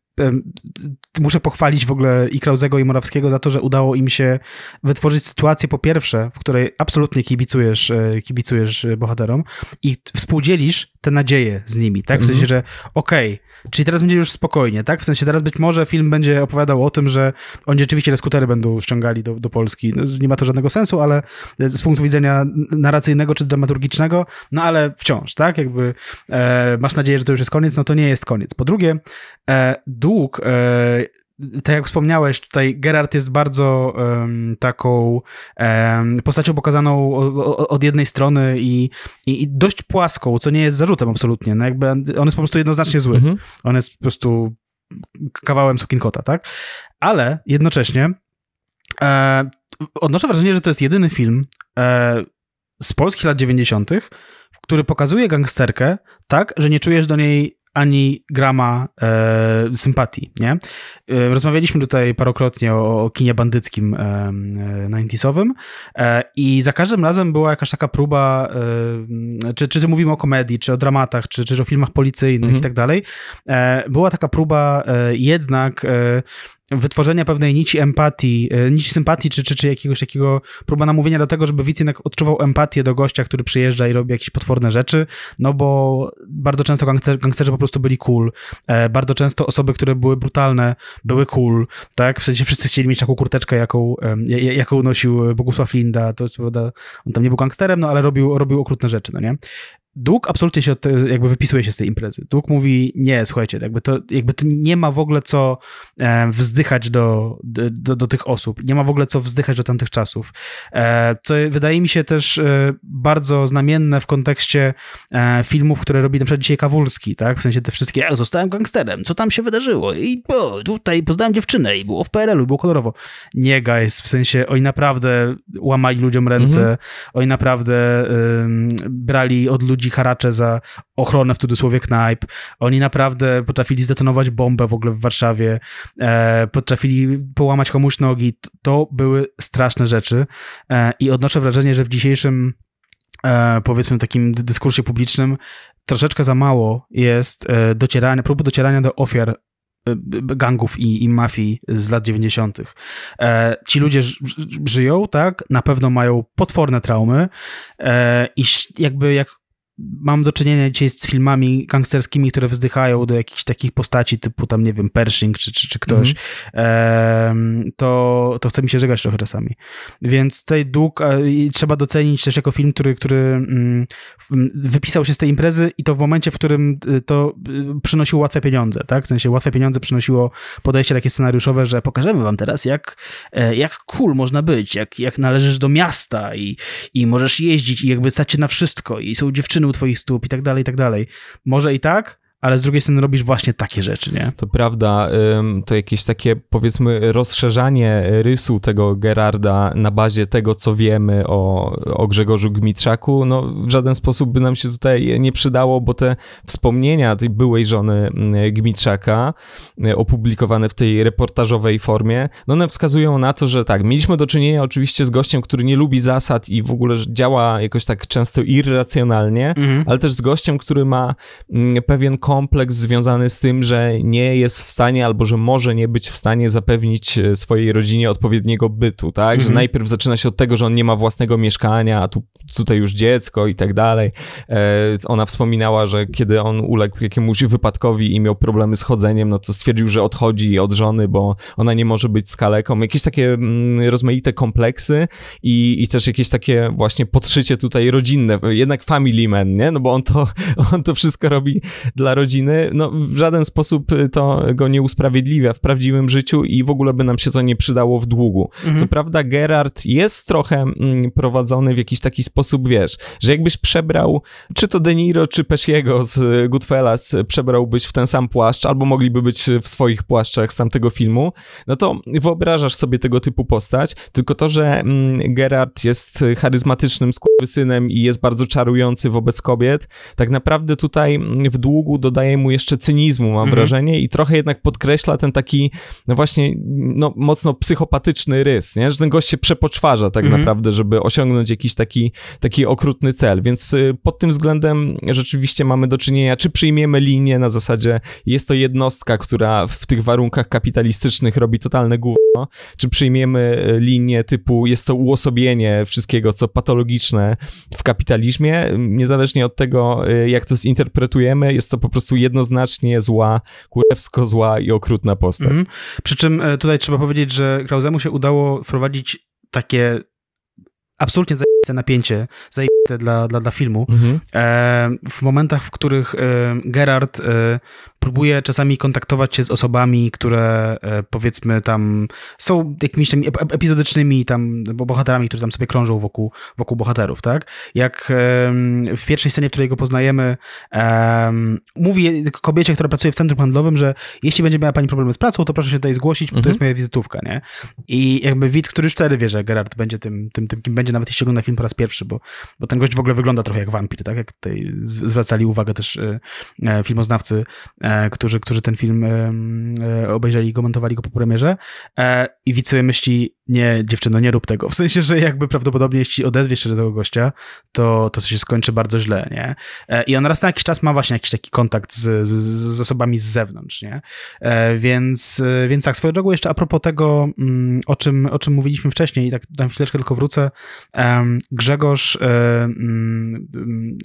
Muszę pochwalić w ogóle i Krauzego, i Morawskiego za to, że udało im się wytworzyć sytuację, po pierwsze, w której absolutnie kibicujesz, e, kibicujesz e, bohaterom i współdzielisz te nadzieje z nimi, tak? W mhm. sensie, że okej. Okay, Czyli teraz będzie już spokojnie, tak? W sensie teraz być może film będzie opowiadał o tym, że oni rzeczywiście te skutery będą ściągali do, do Polski. No, nie ma to żadnego sensu, ale z punktu widzenia narracyjnego czy dramaturgicznego, no ale wciąż, tak? Jakby e, masz nadzieję, że to już jest koniec, no to nie jest koniec. Po drugie, e, dług e, tak jak wspomniałeś, tutaj Gerard jest bardzo um, taką um, postacią pokazaną o, o, od jednej strony i, i, i, dość płaską, co nie jest zarzutem absolutnie. No jakby on jest po prostu jednoznacznie zły. Mhm. On jest po prostu kawałem sukinkota, tak? Ale jednocześnie e, odnoszę wrażenie, że to jest jedyny film e, z polskich lat 90., który pokazuje gangsterkę tak, że nie czujesz do niej ani grama e, sympatii, nie? E, rozmawialiśmy tutaj parokrotnie o, o kinie bandyckim e, 90sowym e, e, i za każdym razem była jakaś taka próba, e, czy, czy mówimy o komedii, czy o dramatach, czy, czy o filmach policyjnych mhm. i tak dalej, e, była taka próba jednak wytworzenia pewnej nici empatii, e, nici sympatii, czy, czy, czy jakiegoś takiego próba namówienia do tego, żeby widz jednak odczuwał empatię do gościa, który przyjeżdża i robi jakieś potworne rzeczy, no bo bardzo często gangster, gangsterzy po prostu byli cool, e, bardzo często osoby, które były brutalne, były cool, tak? W sensie wszyscy chcieli mieć taką kurteczkę, jaką, jaką nosił e, Bogusław Linda, to jest prawda, on tam nie był gangsterem, no ale robił, robił okrutne rzeczy, no nie? Dług absolutnie się jakby wypisuje się z tej imprezy. Dług mówi, nie, słuchajcie, jakby to, jakby to nie ma w ogóle co e, wzdychać do, do, do tych osób, nie ma w ogóle co wzdychać do tamtych czasów. E, co wydaje mi się też e, bardzo znamienne w kontekście filmów, które robi na przykład dzisiaj Kawulski, tak? W sensie te wszystkie, jak zostałem gangsterem, co tam się wydarzyło i bo, tutaj poznałem dziewczynę i było w PRL-u, było kolorowo. Nie, guys, w sensie oni naprawdę łamali ludziom ręce, mm -hmm. oni naprawdę um, brali od ludzi ludzi haracze za ochronę w cudzysłowie knajp. Oni naprawdę potrafili zdetonować bombę w ogóle w Warszawie, e, potrafili połamać komuś nogi. To były straszne rzeczy e, i odnoszę wrażenie, że w dzisiejszym e, powiedzmy takim dyskursie publicznym troszeczkę za mało jest e, docierania, próby docierania do ofiar e, gangów i, i mafii z lat 90. E, ci ludzie żyją, tak? Na pewno mają potworne traumy e, i jakby jak mam do czynienia dzisiaj z filmami gangsterskimi, które wzdychają do jakichś takich postaci typu tam, nie wiem, Pershing czy, czy, czy ktoś, mm -hmm. to, to chce mi się żegać trochę czasami. Więc tutaj Dług trzeba docenić też jako film, który, który mm, mm, wypisał się z tej imprezy i to w momencie, w którym y, to y, przynosiło łatwe pieniądze, tak? W sensie łatwe pieniądze przynosiło podejście takie scenariuszowe, że pokażemy wam teraz, jak, e, jak cool można być, jak, jak należysz do miasta i, i możesz jeździć i jakby stać się na wszystko i są dziewczyny u twoich stóp i tak dalej, i tak dalej. Może i tak, ale z drugiej strony robisz właśnie takie rzeczy, nie? To prawda, to jakieś takie powiedzmy rozszerzanie rysu tego Gerarda na bazie tego, co wiemy o, o Grzegorzu Gmitrzaku, no w żaden sposób by nam się tutaj nie przydało, bo te wspomnienia tej byłej żony mm, Gmitrzaka, y, opublikowane w tej reportażowej formie, no one wskazują na to, że tak, mieliśmy do czynienia oczywiście z gościem, który nie lubi zasad i w ogóle działa jakoś tak często irracjonalnie, mhm. ale też z gościem, który ma mm, pewien kontekst kompleks związany z tym, że nie jest w stanie albo że może nie być w stanie zapewnić e, swojej rodzinie odpowiedniego bytu, tak? Mm -hmm. Że mhm. najpierw zaczyna się od tego, że on nie ma własnego mieszkania, a tu, tutaj już dziecko i tak dalej. E, ona wspominała, że kiedy on uległ jakiemuś wypadkowi i miał problemy z chodzeniem, no to stwierdził, że odchodzi od żony, bo ona nie może być z kaleką. Jakieś takie mm, rozmaite kompleksy i, i też jakieś takie właśnie podszycie tutaj rodzinne, jednak family man, nie? No bo on to, [LAUGHS] on to wszystko robi dla rodziny rodziny, no w żaden sposób y, to go nie usprawiedliwia w prawdziwym życiu i w ogóle by nam się to nie przydało w długu. Mhm. Co prawda Gerard jest trochę mm, prowadzony w jakiś taki sposób, wiesz, że jakbyś przebrał czy to De Niro, czy Pesciego z Goodfellas, przebrałbyś w ten sam płaszcz, albo mogliby być w swoich płaszczach z tamtego filmu, no to wyobrażasz sobie tego typu postać, tylko to, że mm, Gerard jest charyzmatycznym synem i jest bardzo czarujący wobec kobiet, tak naprawdę tutaj mm, w długu dodaje mu jeszcze cynizmu, mam mhm. wrażenie, i trochę jednak podkreśla ten taki, no właśnie, no, mocno psychopatyczny rys, nie? że ten gość się przepoczwarza tak mhm. naprawdę, żeby osiągnąć jakiś taki, taki okrutny cel. Więc y, pod tym względem rzeczywiście mamy do czynienia, czy przyjmiemy linię na zasadzie, jest to jednostka, która w tych warunkach kapitalistycznych robi totalne gówno, czy przyjmiemy y, linię typu, jest to uosobienie wszystkiego, co patologiczne w kapitalizmie, niezależnie od tego, y, jak to zinterpretujemy, jest to po prostu jednoznacznie zła, kurewsko zła i okrutna postać. Mm. Przy czym e, tutaj trzeba powiedzieć, że Krausemu się udało wprowadzić takie absolutnie zajebiste napięcie, zajebiste dla, dla, dla filmu. Mhm. E, w momentach, w których e, Gerard e, próbuje czasami kontaktować się z osobami, które e, powiedzmy tam są jakimiś tam epizodycznymi tam bohaterami, którzy tam sobie krążą wokół, wokół bohaterów, tak? Jak w pierwszej scenie, w której go poznajemy, mówi kobiecie, która pracuje w centrum handlowym, że jeśli będzie miała pani problemy z pracą, to proszę się tutaj zgłosić, bo mhm. to jest mhm. moja wizytówka, nie? I jakby widz, który już wtedy wie, że Gerard będzie tym, tym, tym kim będzie, nawet jeśli ogląda film po raz pierwszy, bo, bo ten gość w ogóle wygląda trochę jak wampir, tak jak tutaj zwracali uwagę też y, e, filmoznawcy, e, którzy, którzy ten film e, obejrzeli i komentowali go po premierze. I widzę myśli, nie, dziewczyno, nie rób tego. W sensie, że jakby prawdopodobnie jeśli odezwiesz się do tego gościa, to to się skończy bardzo źle, nie? E, I on raz na jakiś czas ma właśnie jakiś taki kontakt z, z, z osobami z zewnątrz, nie? E, więc, e, więc tak, swoją drogą jeszcze a propos tego, mm, o czym, o czym mówiliśmy wcześniej, i tak na chwileczkę tylko wrócę, Grzegorz mm,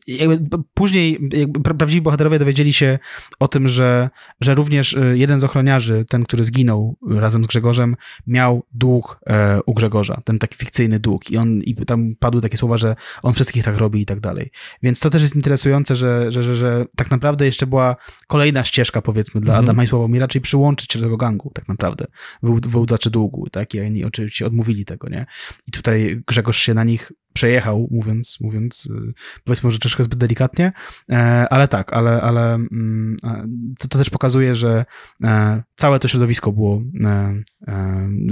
jakby później jakby prawdziwi bohaterowie dowiedzieli się o tym, że, że również jeden z ochroniarzy, ten, który zginął razem z Grzegorzem, miał dług E, u Grzegorza, ten taki fikcyjny dług i on, i tam padły takie słowa, że on wszystkich tak robi i tak dalej. Więc to też jest interesujące, że, że, że, że tak naprawdę jeszcze była kolejna ścieżka powiedzmy dla mm -hmm. Adama i Sławomira, czyli przyłączyć się do tego gangu tak naprawdę, wyłudzaczy długu, tak? I oni oczywiście odmówili tego, nie? I tutaj Grzegorz się na nich przejechał, mówiąc, mówiąc y, powiedzmy że troszkę zbyt delikatnie, e, ale tak, ale, ale mm, to, to też pokazuje, że e, całe to środowisko było, e,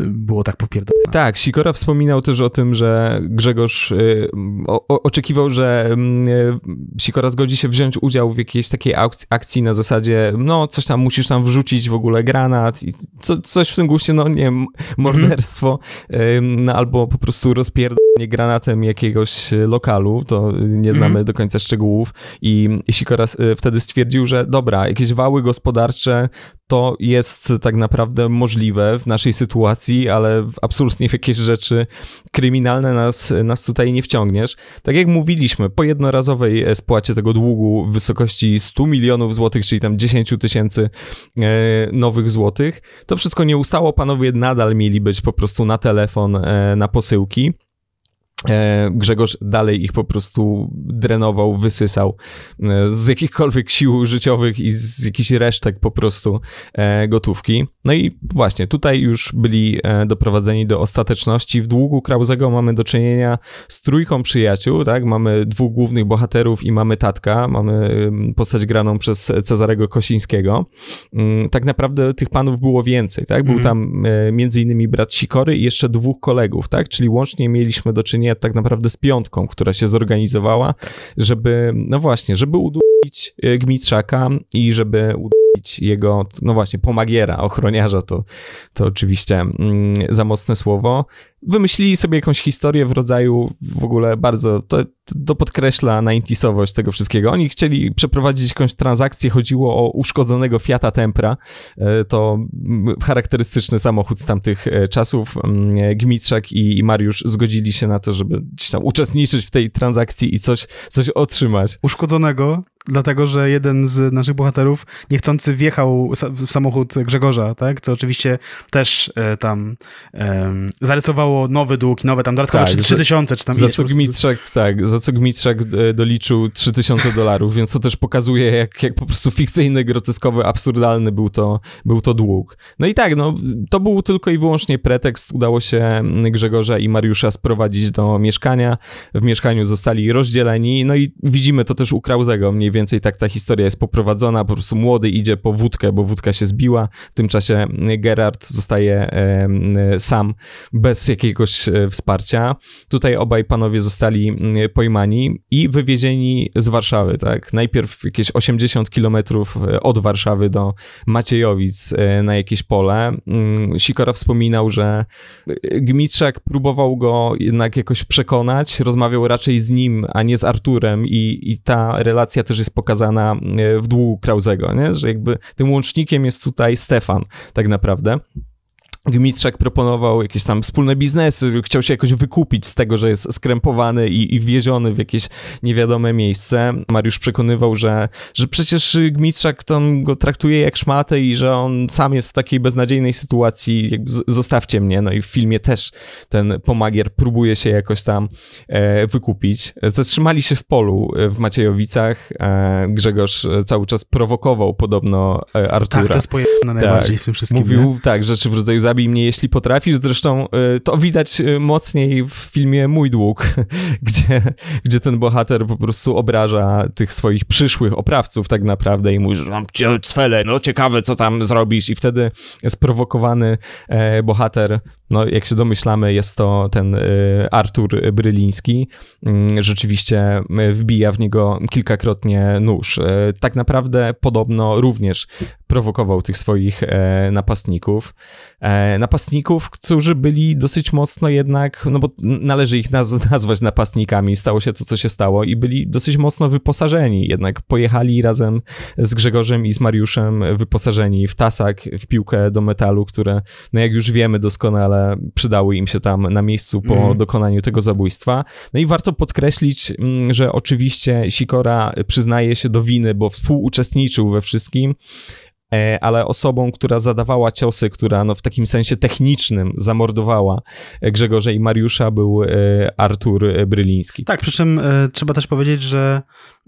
było tak popierdolone. Tak, Sikora wspominał też o tym, że Grzegorz y, o, o, oczekiwał, że mm, y, Sikora zgodzi się wziąć udział w jakiejś takiej akcji na zasadzie, no coś tam musisz tam wrzucić w ogóle granat i co, coś w tym guście, no nie wiem, morderstwo, mm no albo po prostu rozpierdolenie granatem jak jakiegoś y, lokalu, to nie znamy mm -hmm. do końca szczegółów i Sikora y, wtedy stwierdził, że dobra, jakieś wały gospodarcze to jest tak naprawdę możliwe w naszej sytuacji, ale absolutnie w jakieś rzeczy kryminalne nas, nas tutaj nie wciągniesz. Tak jak mówiliśmy, po jednorazowej e, spłacie tego długu w wysokości 100 milionów złotych, czyli tam 10 tysięcy e, nowych złotych, to wszystko nie ustało, panowie nadal mieli być po prostu na telefon, e, na posyłki. E, Grzegorz dalej ich po prostu drenował, wysysał e, z jakichkolwiek sił życiowych i z jakichś resztek po prostu e, gotówki. No i właśnie, tutaj już byli doprowadzeni do ostateczności. W długu Krauzego mamy do czynienia z trójką przyjaciół, tak? Mamy dwóch głównych bohaterów i mamy tatka, mamy postać graną przez Cezarego Kosińskiego. Mm, tak naprawdę tych panów było więcej, tak? Był mm tam między innymi brat Sikory i jeszcze dwóch kolegów, tak? Czyli łącznie mieliśmy do czynienia tak naprawdę z piątką, która się zorganizowała, tak. żeby, no właśnie, żeby udłużyć udać e, Gmitrzaka i żeby udać jego, no właśnie, pomagiera, ochroniarza, to, to oczywiście mm, za mocne słowo. Wymyślili sobie jakąś historię w rodzaju w ogóle bardzo, to, to podkreśla naintisowość tego wszystkiego. Oni chcieli przeprowadzić jakąś transakcję, chodziło o uszkodzonego Fiata Tempra, e, to charakterystyczny samochód z tamtych e, czasów. Gmitrzak i, i Mariusz zgodzili się na to, żeby gdzieś tam uczestniczyć w tej transakcji i coś, coś otrzymać. Uszkodzonego? dlatego że jeden z naszych bohaterów niechcący wjechał w samochód Grzegorza, tak? Co oczywiście też e, tam e, zarysowało nowy dług, nowe tam dodatkowe tak, 3000 czy tam za co Gmistrzak, tak, za co Gmistrzak e, doliczył 3000 dolarów, więc to też pokazuje jak, jak po prostu fikcyjny, groteskowy, absurdalny był to, był to dług. No i tak, no to był tylko i wyłącznie pretekst, udało się Grzegorza i Mariusza sprowadzić do mieszkania, w mieszkaniu zostali rozdzieleni, no i widzimy to też u Krauzego mniej więcej więcej tak ta historia jest poprowadzona, po prostu młody idzie po wódkę, bo wódka się zbiła, w tym czasie e, Gerard zostaje sam, bez jakiegoś e, wsparcia. Tutaj obaj panowie zostali mm, pojmani i wywiezieni z Warszawy, tak? Najpierw jakieś 80 kilometrów e, od Warszawy do Maciejowic na jakieś pole. Mm, Sikora wspominał, że Gmitrzak próbował go jednak jakoś przekonać, rozmawiał raczej z nim, a nie z Arturem i, i ta relacja też jest jest pokazana e, w długu Krauzego, nie? że jakby tym łącznikiem jest tutaj Stefan tak naprawdę. Gmistrzak proponował jakieś tam wspólne biznesy, chciał się jakoś wykupić z tego, że jest skrępowany i, i wwieziony w jakieś niewiadome miejsce. Mariusz przekonywał, że, że przecież Gmistrzak tam go traktuje jak szmatę i że on sam jest w takiej beznadziejnej sytuacji, jakby zostawcie mnie. No i w filmie też ten pomagier próbuje się jakoś tam e, wykupić. Zatrzymali się w polu e, w Maciejowicach. E, Grzegorz e, cały czas prowokował podobno e, Artura. Tak, to jest pojemne najbardziej w tym wszystkim. Mówił nie? tak, rzeczy w rodzaju zabij mnie, jeśli potrafisz. Zresztą e, to widać e, mocniej w filmie Mój Dług, [LAUGHS] gdzie, gdzie ten bohater po prostu obraża tych swoich przyszłych oprawców tak naprawdę i mówi, że mam cię cwele, no ciekawe, co tam zrobisz. I wtedy sprowokowany e, bohater, no jak się domyślamy, jest to ten Artur Bryliński, mm, rzeczywiście wbija w niego kilkakrotnie nóż. Tak naprawdę podobno również prowokował tych swoich e, napastników. E, napastników, którzy byli dosyć mocno jednak, no bo należy ich naz [LAUGHS] nazwać napastnikami, stało się to, co się stało i byli dosyć mocno wyposażeni, jednak pojechali razem z Grzegorzem i z Mariuszem wyposażeni w tasak, w piłkę do metalu, które, no jak już wiemy doskonale, przydały im się tam na miejscu po mm. dokonaniu tego zabójstwa. No i warto podkreślić, mm, że oczywiście Sikora przyznaje się do winy, bo współuczestniczył we wszystkim, E, ale osobą, która zadawała ciosy, która no, w takim sensie technicznym zamordowała e, Grzegorza i Mariusza był e, Artur Bryliński. Tak, przy czym trzeba też powiedzieć, że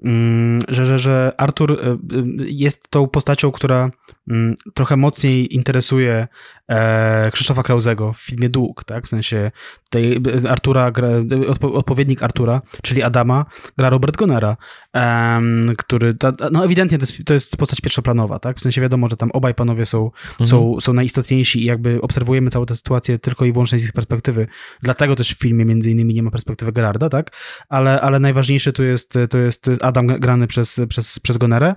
Mm, że, że, że Artur e, e, jest tą postacią, która mm, trochę mocniej interesuje e, Krzysztofa Klauzego w filmie Dług, tak? W sensie tej Artura, odpowiednik Artura, czyli Adama, gra Robert Gonera, który, no ewidentnie to jest, to jest postać pierwszoplanowa, tak? W sensie wiadomo, że tam obaj panowie są, mhm. są, są najistotniejsi i jakby obserwujemy całą tę sytuację tylko i wyłącznie z ich perspektywy. Dlatego też w filmie między innymi nie ma perspektywy Gerarda, tak? Ale, ale najważniejszy tu jest, to jest Adam grany przez, przez, przez Gonerę.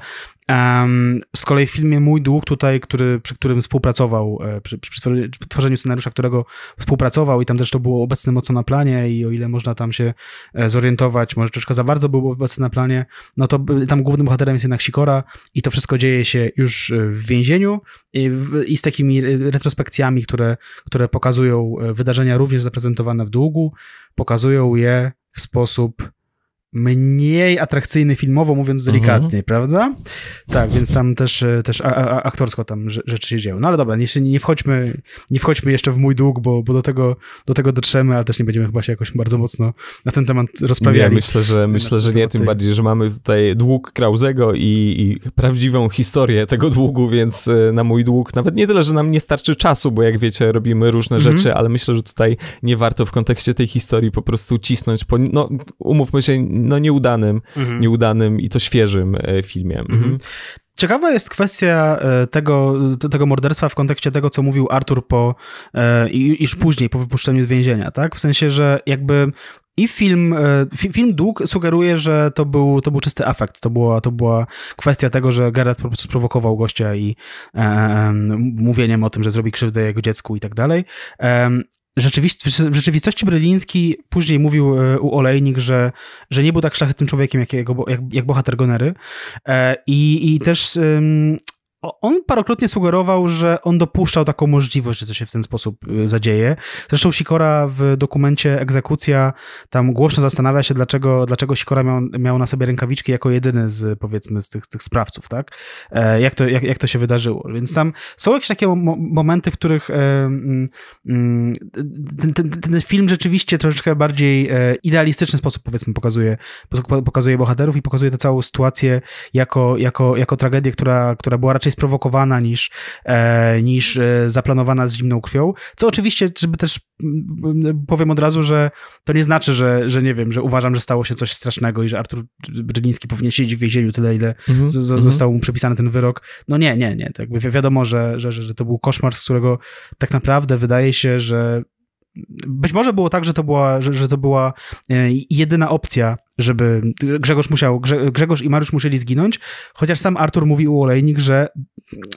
z kolei w filmie Mój Dług tutaj, który, przy którym współpracował, e, przy, przy, tworzeniu scenariusza, którego współpracował i tam też to było obecne mocno na planie i o ile można tam się e, zorientować, może troszkę za bardzo było obecne na planie, no to tam głównym bohaterem jest jednak Sikora i to wszystko dzieje się już e, w więzieniu i, i z takimi retrospekcjami, które, które pokazują wydarzenia również zaprezentowane w długu, pokazują je w sposób mniej atrakcyjny filmowo, mówiąc delikatnie, mhm. prawda? Tak, więc tam też, e, też a, a, aktorsko tam rzeczy się dzieją. No ale dobra, jeszcze nie, wchodźmy, nie wchodźmy jeszcze w mój dług, bo, bo do, tego, do tego dotrzemy, ale też nie będziemy chyba się jakoś bardzo mocno na ten temat rozprawiali. Nie, myślę, że, myślę, że nie, tym bardziej, że mamy tutaj dług Krauzego i, i prawdziwą historię tego długu, więc e, na mój dług nawet nie tyle, że nam nie starczy czasu, bo jak wiecie, robimy różne mhm. rzeczy, ale myślę, że tutaj nie warto w kontekście tej historii po prostu cisnąć, po, no umówmy się, no nieudanym, mhm. nieudanym i to świeżym e, filmie. Mhm. mhm. Ciekawa jest kwestia e, tego, tego morderstwa w kontekście tego, co mówił Artur po, e, iż później, po wypuszczeniu z więzienia, tak? W sensie, że jakby i film, film Dług sugeruje, że to był, to był czysty afekt. To była, to była kwestia tego, że Gerard po prostu sprowokował gościa i e, mówieniem o tym, że zrobi krzywdę jego dziecku i tak dalej w rzeczywistości Bryliński później mówił e, u Olejnik, że, że nie był tak szlachetnym człowiekiem jak, jego, jak, jak bohater Gonery. E, I, i też on parokrotnie sugerował, że on dopuszczał taką możliwość, że coś się w ten sposób y, zadzieje. Zresztą Sikora w dokumencie Egzekucja tam głośno zastanawia się, dlaczego, dlaczego Sikora miał, miał na sobie rękawiczki jako jedyny z, powiedzmy, z tych, z tych sprawców, tak? E, jak to, jak, jak to się wydarzyło. Więc tam są jakieś takie momenty, w których e, mm, mm, ten, ten, ten film rzeczywiście troszeczkę bardziej e, idealistyczny sposób, powiedzmy, pokazuje, pokazuje bohaterów i pokazuje tę całą sytuację jako, jako, jako tragedię, która, która była raczej więcej sprowokowana niż, e, niż e, zaplanowana z zimną krwią. Co oczywiście, żeby też mm, mm, powiem od razu, że to nie znaczy, że, że nie wiem, że uważam, że stało się coś strasznego i że Artur Bryliński powinien siedzieć w więzieniu tyle, ile mhm, mhm. został mu przypisany ten wyrok. No nie, nie, nie. Tak wi wiadomo, że, że, że to był koszmar, z którego tak naprawdę wydaje się, że być może było tak, że to była, że, że to była e, jedyna opcja żeby Grzegorz musiał, Grzegorz i Mariusz musieli zginąć, chociaż sam Artur mówi u Olejnik, że,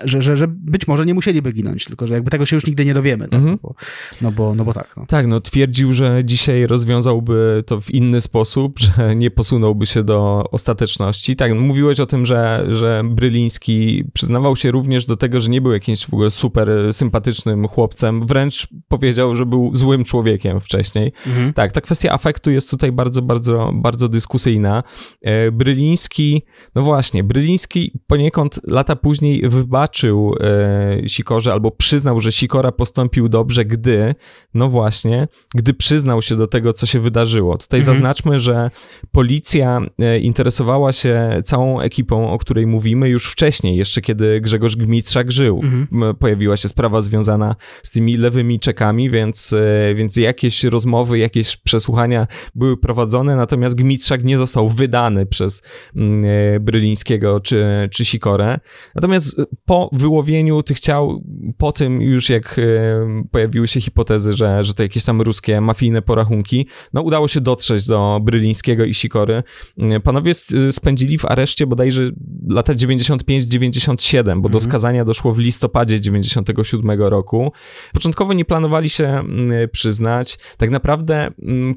że, że, że być może nie musieliby ginąć, tylko że jakby tego się już nigdy nie dowiemy. Tak? Mhm. Bo, no, bo, no bo tak. No. Tak, no twierdził, że dzisiaj rozwiązałby to w inny sposób, [LAUGHS] że nie posunąłby się do ostateczności. Tak, no mówiłeś o tym, że, że Bryliński przyznawał się również do tego, że nie był jakimś w ogóle super sympatycznym chłopcem, wręcz powiedział, że był złym człowiekiem wcześniej. Mhm. Tak, ta kwestia afektu jest tutaj bardzo, bardzo, bardzo bardzo dyskusyjna. E, Bryliński, no właśnie, Bryliński poniekąd lata później wybaczył e, Sikorze albo przyznał, że Sikora postąpił dobrze, gdy, no właśnie, gdy przyznał się do tego, co się wydarzyło. Tutaj mhm. zaznaczmy, że policja e, interesowała się całą ekipą, o której mówimy już wcześniej, jeszcze kiedy Grzegorz Gmitrzak żył. Mhm. Pojawiła się sprawa związana z tymi lewymi czekami, więc, więc jakieś rozmowy, jakieś przesłuchania były prowadzone, natomiast Gmitrzak Mistrzak nie został wydany przez mm, e, Brylińskiego czy, czy Sikorę. Natomiast e, po wyłowieniu tych ciał, po tym już jak e, pojawiły się hipotezy, że, że to jakieś tam ruskie mafijne porachunki, no udało się dotrzeć do Brylińskiego i Sikory. Mm, panowie spędzili w areszcie bodajże lata 95-97, bo mhm. do skazania doszło w listopadzie 97 roku. Początkowo nie planowali się mm, przyznać. Tak naprawdę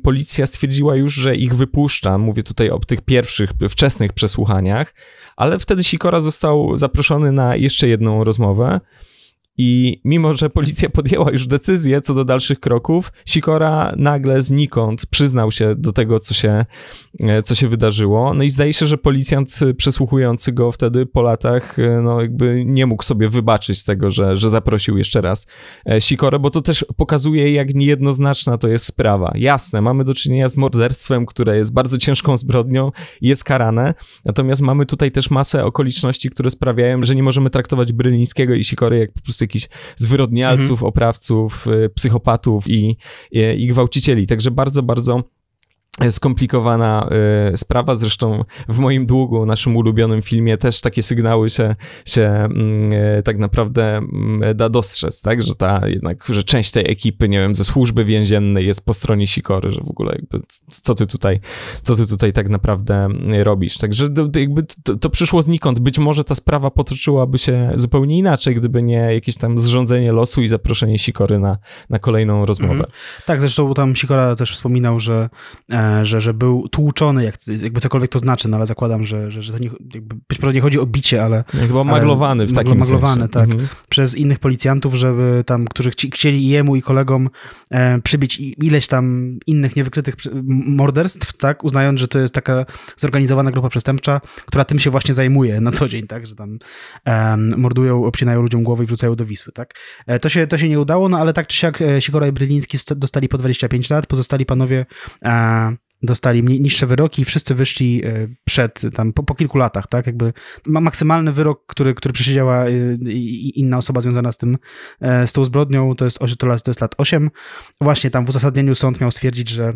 policja stwierdziła już, że ich wypuszcza mówię tutaj o tych pierwszych, wczesnych przesłuchaniach, ale wtedy Sikora został zaproszony na jeszcze jedną rozmowę i mimo, że policja podjęła już decyzję co do dalszych kroków, Sikora nagle znikąd przyznał się do tego, co się, e, co się wydarzyło. No i zdaje się, że policjant e, przesłuchujący go wtedy po latach, e, no jakby nie mógł sobie wybaczyć tego, że, że zaprosił jeszcze raz Sikorę, bo to też pokazuje, jak niejednoznaczna to jest sprawa. Jasne, mamy do czynienia z morderstwem, które jest bardzo ciężką zbrodnią i jest karane, natomiast mamy tutaj też masę okoliczności, które sprawiają, że nie możemy traktować Brylińskiego i Sikory jak po prostu jakichś zwyrodnialców, mhm. oprawców, y, psychopatów i, i, i gwałcicieli. Także bardzo, bardzo skomplikowana e, sprawa. Zresztą w moim długu, naszym ulubionym filmie, też takie sygnały się, się mm, e, tak naprawdę mm, da dostrzec, tak? Że ta jednak, że część tej ekipy, nie wiem, ze służby więziennej jest po stronie Sikory, że w ogóle jakby co ty tutaj, co ty tutaj tak naprawdę mm, robisz. Także to, jakby to, to przyszło znikąd. Być może ta sprawa potoczyłaby się zupełnie inaczej, gdyby nie jakieś tam zrządzenie losu i zaproszenie Sikory na, na kolejną rozmowę. Mm -hmm. Tak, zresztą tam Sikora też wspominał, że e że, że był tłuczony, jak, jakby cokolwiek to znaczy, no ale zakładam, że, że, że to nie, być może nie chodzi o bicie, ale... No, chyba maglowany w takim maglowany, sensie. tak. Mhm. Przez innych policjantów, żeby tam, którzy chcieli jemu i kolegom e, przybić ileś tam innych niewykrytych morderstw, tak, uznając, że to jest taka zorganizowana grupa przestępcza, która tym się właśnie zajmuje na co dzień, tak, że tam e, mordują, obcinają ludziom głowy i wrzucają do Wisły, tak. E, to, się, to się nie udało, no ale tak czy siak e, Sikora i Bryliński dostali po 25 lat, pozostali panowie e, dostali mniej, niższe wyroki i wszyscy wyszli e, przed, tam po, po kilku latach, tak? Jakby maksymalny wyrok, który, który przesiedziała e, inna osoba związana z tym, e, z tą zbrodnią, to jest, to jest lat 8. Właśnie tam w uzasadnieniu sąd miał stwierdzić, że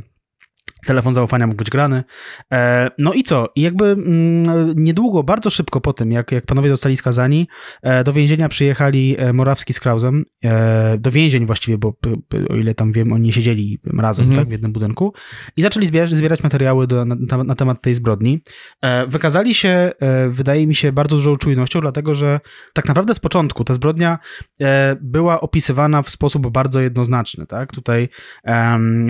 telefon zaufania mógł być grany. E, no i co? I jakby mm, niedługo, bardzo szybko po tym, jak, jak panowie zostali skazani, e, do więzienia przyjechali e, Morawski z Krauzem, do więzień właściwie, bo o ile tam wiem, oni siedzieli razem mhm. tak, w jednym budynku i zaczęli zbierać, zbierać materiały do, na, na, temat tej zbrodni. Wykazali się, wydaje mi się, bardzo dużą czujnością, dlatego że tak naprawdę z początku ta zbrodnia była opisywana w sposób bardzo jednoznaczny. Tak? Tutaj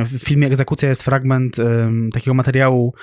w filmie Egzekucja jest fragment takiego materiału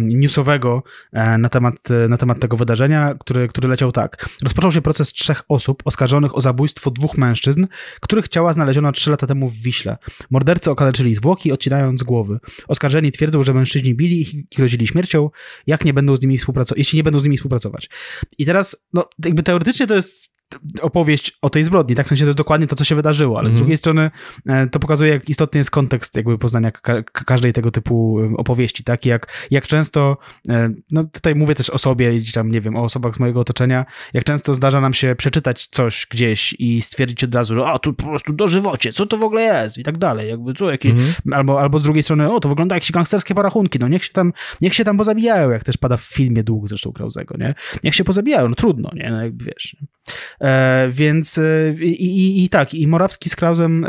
newsowego e, na temat, na temat tego wydarzenia, który, który leciał tak. Rozpoczął się proces trzech osób oskarżonych o zabójstwo dwóch mężczyzn, których ciała znaleziono trzy lata temu w Wiśle. Mordercy okaleczyli zwłoki, odcinając głowy. Oskarżeni twierdzą, że mężczyźni bili ich i grozili śmiercią, jak nie będą z nimi współpracować, jeśli nie będą z nimi współpracować. I teraz, no, jakby teoretycznie to jest opowieść o tej zbrodni, tak? W sensie to jest dokładnie to, co się wydarzyło, ale mm -hmm. z mhm. drugiej strony e, to pokazuje, jak istotny jest kontekst jakby poznania ka każdej tego typu opowieści, tak? jak, jak często, e, no tutaj mówię też o sobie, tam nie wiem, o osobach z mojego otoczenia, jak często zdarza nam się przeczytać coś gdzieś i stwierdzić od razu, że a, tu po prostu dożywocie, co to w ogóle jest? I tak dalej, jakby co, jakieś, mm -hmm. albo, albo z drugiej strony, o, to wygląda jak gangsterskie porachunki, no niech się tam, niech się tam pozabijają, jak też pada w filmie Dług zresztą Krauzego, nie? Niech się pozabijają, no trudno, nie? No, jakby, wiesz, E, więc e, i, i, i, tak, i Morawski z Krausem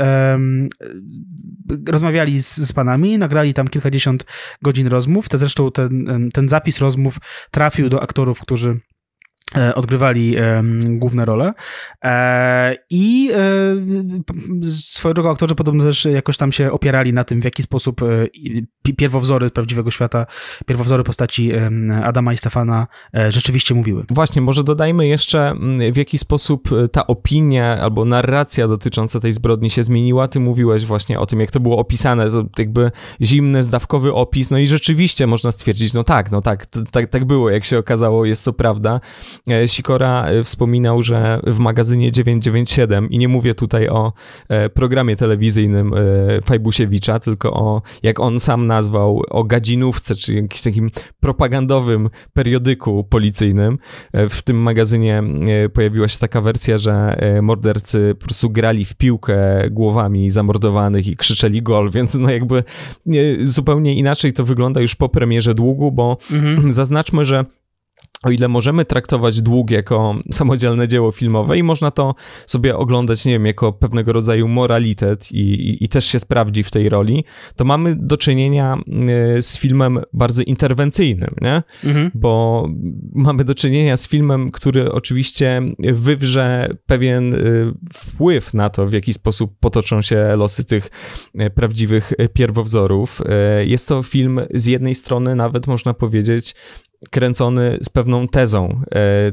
rozmawiali z, z panami, nagrali tam kilkadziesiąt godzin rozmów. Te, zresztą ten, ten zapis rozmów trafił do aktorów, którzy E, odgrywali e, główne role. E, I swojego drogą aktorzy podobno też jakoś tam się opierali na tym, w jaki sposób pierwowzory z prawdziwego świata, pierwowzory postaci Adama i Stefana rzeczywiście mówiły. Właśnie, może dodajmy jeszcze, w jaki sposób ta opinia albo narracja dotycząca tej zbrodni się zmieniła. Ty mówiłeś właśnie o tym, jak to było opisane, to jakby zimny, zdawkowy opis, no i rzeczywiście można stwierdzić, no tak, no tak, tak, tak było, jak się okazało, jest to prawda E, Sikora e, wspominał, że w magazynie 997, i nie mówię tutaj o e, programie telewizyjnym Fajbusiewicza, tylko o, jak on sam nazwał, o gadzinówce, czy jakimś takim propagandowym periodyku policyjnym. W tym magazynie pojawiła się taka wersja, że mordercy po prostu grali w piłkę głowami zamordowanych i krzyczeli gol, [LAUGHS] więc no jakby zupełnie inaczej to wygląda już po premierze długu, bo mhm. [CLEARS THROAT] zaznaczmy, że o ile możemy traktować dług jako samodzielne dzieło filmowe i można to sobie oglądać, nie wiem, jako pewnego rodzaju moralitet i, i, i, też się sprawdzi w tej roli, to mamy do czynienia y, z filmem bardzo interwencyjnym, nie? Mhm. Bo mamy do czynienia z filmem, który oczywiście wywrze pewien y, wpływ na to, w jaki sposób potoczą się losy tych y, prawdziwych pierwowzorów. Jest to film z jednej strony nawet można powiedzieć kręcony z pewną tezą. E,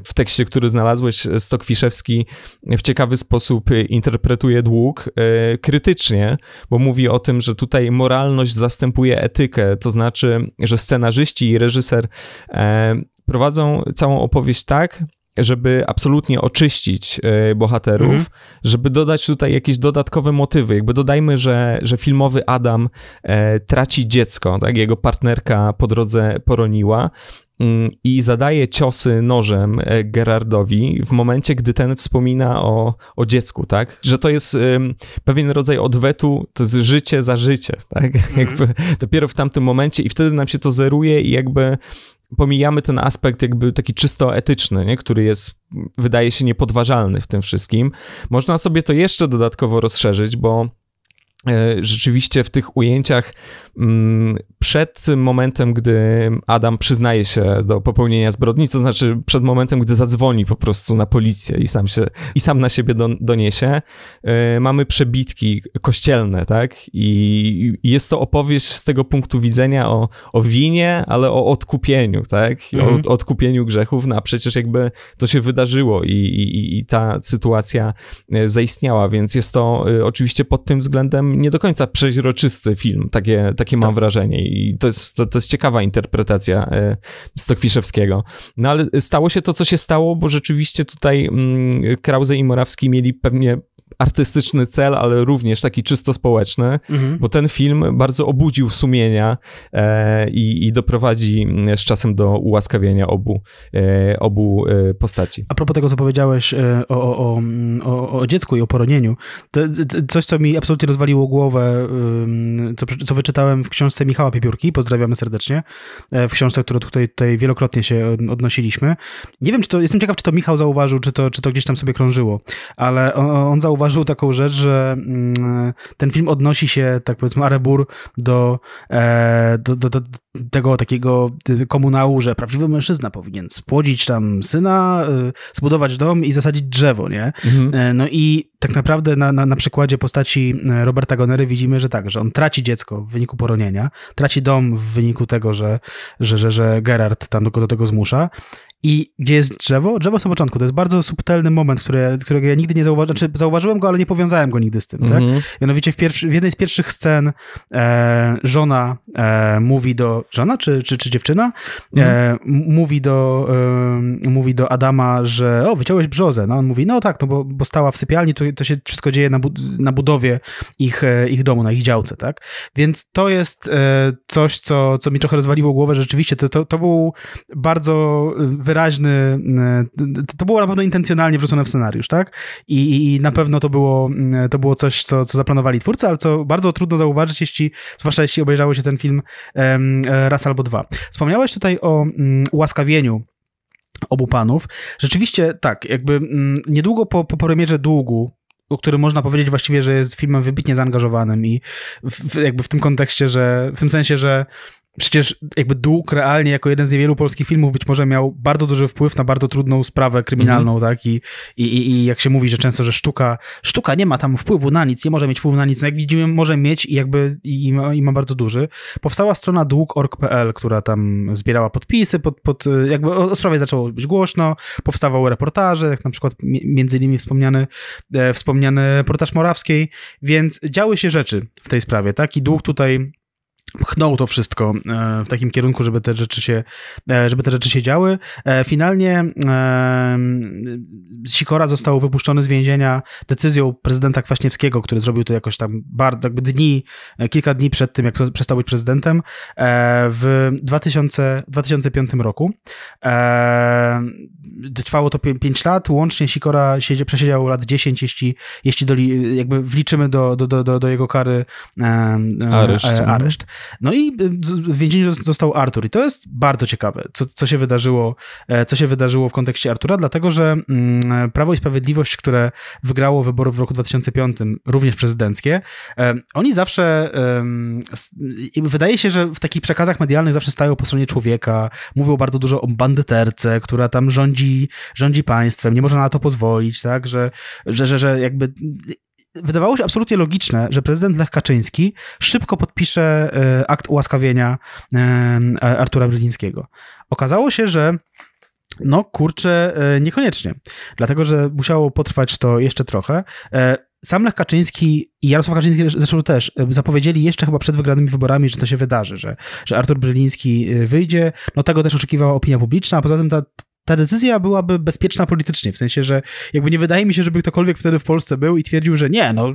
w tekście, który znalazłeś, Stokwiszewski w ciekawy sposób interpretuje dług e, krytycznie, bo mówi o tym, że tutaj moralność zastępuje etykę, to znaczy, że scenarzyści i reżyser e, prowadzą całą opowieść tak, żeby absolutnie oczyścić bohaterów, mm -hmm. żeby dodać tutaj jakieś dodatkowe motywy. Jakby dodajmy, że, że filmowy Adam e, traci dziecko, tak? Jego partnerka po drodze poroniła Mm, i zadaje ciosy nożem e, Gerardowi w momencie, gdy ten wspomina o, o dziecku, tak? Że to jest um, pewien rodzaj odwetu, to jest życie za życie, tak? Mm-hmm. [LAUGHS] dopiero w tamtym momencie i wtedy nam się to zeruje i jakby pomijamy ten aspekt jakby taki czysto etyczny, nie? który jest, wydaje się, niepodważalny w tym wszystkim. Można sobie to jeszcze dodatkowo rozszerzyć, bo e, rzeczywiście w tych ujęciach mm, przed momentem, gdy Adam przyznaje się do popełnienia zbrodni, to znaczy przed momentem, gdy zadzwoni po prostu na policję i sam, się, i sam na siebie don, doniesie, y, mamy przebitki kościelne, tak? I, jest to opowieść z tego punktu widzenia o, o winie, ale o odkupieniu, tak? Mhm. O odkupieniu grzechów, no a przecież jakby to się wydarzyło i, i, i ta sytuacja e, zaistniała, więc jest to y, oczywiście pod tym względem nie do końca przeźroczysty film, takie, takie tak. mam wrażenie i to jest, to, to jest ciekawa interpretacja e, Stokwiszewskiego. No ale stało się to, co się stało, bo rzeczywiście tutaj mm, Krause i Morawski mieli pewnie artystyczny cel, ale również taki czysto społeczny, mhm. bo ten film bardzo obudził sumienia e, i, i, doprowadzi mm, z czasem do ułaskawienia obu, e, obu e, postaci. A propos tego, co powiedziałeś e, o, o, mm, o, o dziecku i o poronieniu, to e, coś, co mi absolutnie rozwaliło głowę, co, co wyczytałem w książce Michała Piepiórki, pozdrawiamy serdecznie, w książce, którą tutaj, tutaj wielokrotnie się odnosiliśmy. Nie wiem, czy to, jestem ciekaw, czy to Michał zauważył, czy to, czy to gdzieś tam sobie krążyło, ale on, on zauważył, zauważył taką rzecz, że mm, ten film odnosi się, tak powiedzmy, Arebur do, e, do, do, do tego takiego komunału, że prawdziwy mężczyzna powinien spłodzić tam syna, e, zbudować dom i zasadzić drzewo, nie? Mhm. E, no i tak naprawdę na, na, na przykładzie postaci Roberta Gonery widzimy, że tak, że on traci dziecko w wyniku poronienia, traci dom w wyniku tego, że, że, że, że Gerard tam go do tego zmusza, i gdzie jest drzewo? Drzewo jest początku. To jest bardzo subtelny moment, który, którego ja nigdy nie zauważyłem. Znaczy, zauważyłem go, ale nie powiązałem go nigdy z tym. Tak? Mhm. Tak? Mianowicie w, w, jednej z pierwszych scen e, żona e, mówi do. Żona czy, czy, czy dziewczyna? E, mhm. mówi, do, e, mówi do Adama, że o, wyciąłeś brzozę. No on mówi, no tak, no bo, bo stała w sypialni, to, to się wszystko dzieje na, na budowie ich, e, ich domu, na ich działce. tak? Więc to jest e, coś, co, co mi trochę rozwaliło głowę. Rzeczywiście, to, to, to był bardzo wyraźny wyraźny, e, to było na pewno intencjonalnie wrzucone w scenariusz, tak? I, i na pewno to było, mm, to było coś, co, co zaplanowali twórcy, ale co bardzo trudno zauważyć, jeśli, zwłaszcza jeśli obejrzało się ten film e, raz albo dwa. Wspomniałeś tutaj o mm, ułaskawieniu obu panów. Rzeczywiście tak, jakby mm, niedługo po, po premierze Długu, o którym można powiedzieć właściwie, że jest filmem wybitnie zaangażowanym i w, jakby w tym kontekście, że w tym sensie, że przecież jakby Dług realnie jako jeden z niewielu polskich filmów być może miał bardzo duży wpływ na bardzo trudną sprawę kryminalną, mm -hmm. tak? I, i, I jak się mówi, że często, że sztuka, sztuka nie ma tam wpływu na nic, nie może mieć wpływu na nic, no jak widzimy może mieć i jakby i, i, ma, i ma bardzo duży. Powstała strona dług.org.pl, która tam zbierała podpisy, pod, pod, jakby o, o sprawie zaczęło być głośno, powstawały reportaże, jak na przykład między innymi wspomniany, e, wspomniany reportaż Morawskiej, więc działy się rzeczy w tej sprawie, tak? I Dług tutaj pchnął to wszystko e, w takim kierunku, żeby te rzeczy się, e, żeby te rzeczy się działy. E, finalnie Sikora został wypuszczony z więzienia decyzją prezydenta Kwaśniewskiego, który zrobił to jakoś tam bardzo, jakby dni, kilka dni przed tym, jak przestał być prezydentem, w 2000, 2005 roku. Trwało to 5 lat, łącznie Sikora przesiedział lat 10, jeśli, jeśli do, jakby wliczymy do, do, do, do jego kary areszt. Mhm. areszt. No i y, w więzieniu został Artur i to jest bardzo ciekawe, co, co, się, wydarzyło, e, co się wydarzyło w kontekście Artura, dlatego że mm, Prawo i Sprawiedliwość, które wygrało wybory w roku 2005, również prezydenckie, e, oni zawsze, wydaje się, że w takich przekazach medialnych zawsze stają po stronie człowieka, mówią bardzo dużo o bandyterce, która tam rządzi, rządzi państwem, nie można na to pozwolić, tak, że, że, że, że jakby wydawało się absolutnie logiczne, że prezydent Lech Kaczyński szybko podpisze e, akt ułaskawienia e, Artura Brylińskiego. Okazało się, że no kurczę, e, niekoniecznie. Dlatego, że musiało potrwać to jeszcze trochę. Sam Lech Kaczyński i Jarosław Kaczyński zresztą też zapowiedzieli jeszcze chyba przed wygranymi wyborami, że to się wydarzy, że, że Artur Bryliński wyjdzie. No tego też oczekiwała opinia publiczna, a poza tym ta, ta decyzja byłaby bezpieczna politycznie, w sensie, że jakby nie wydaje mi się, żeby ktokolwiek wtedy w Polsce był i twierdził, że nie, no,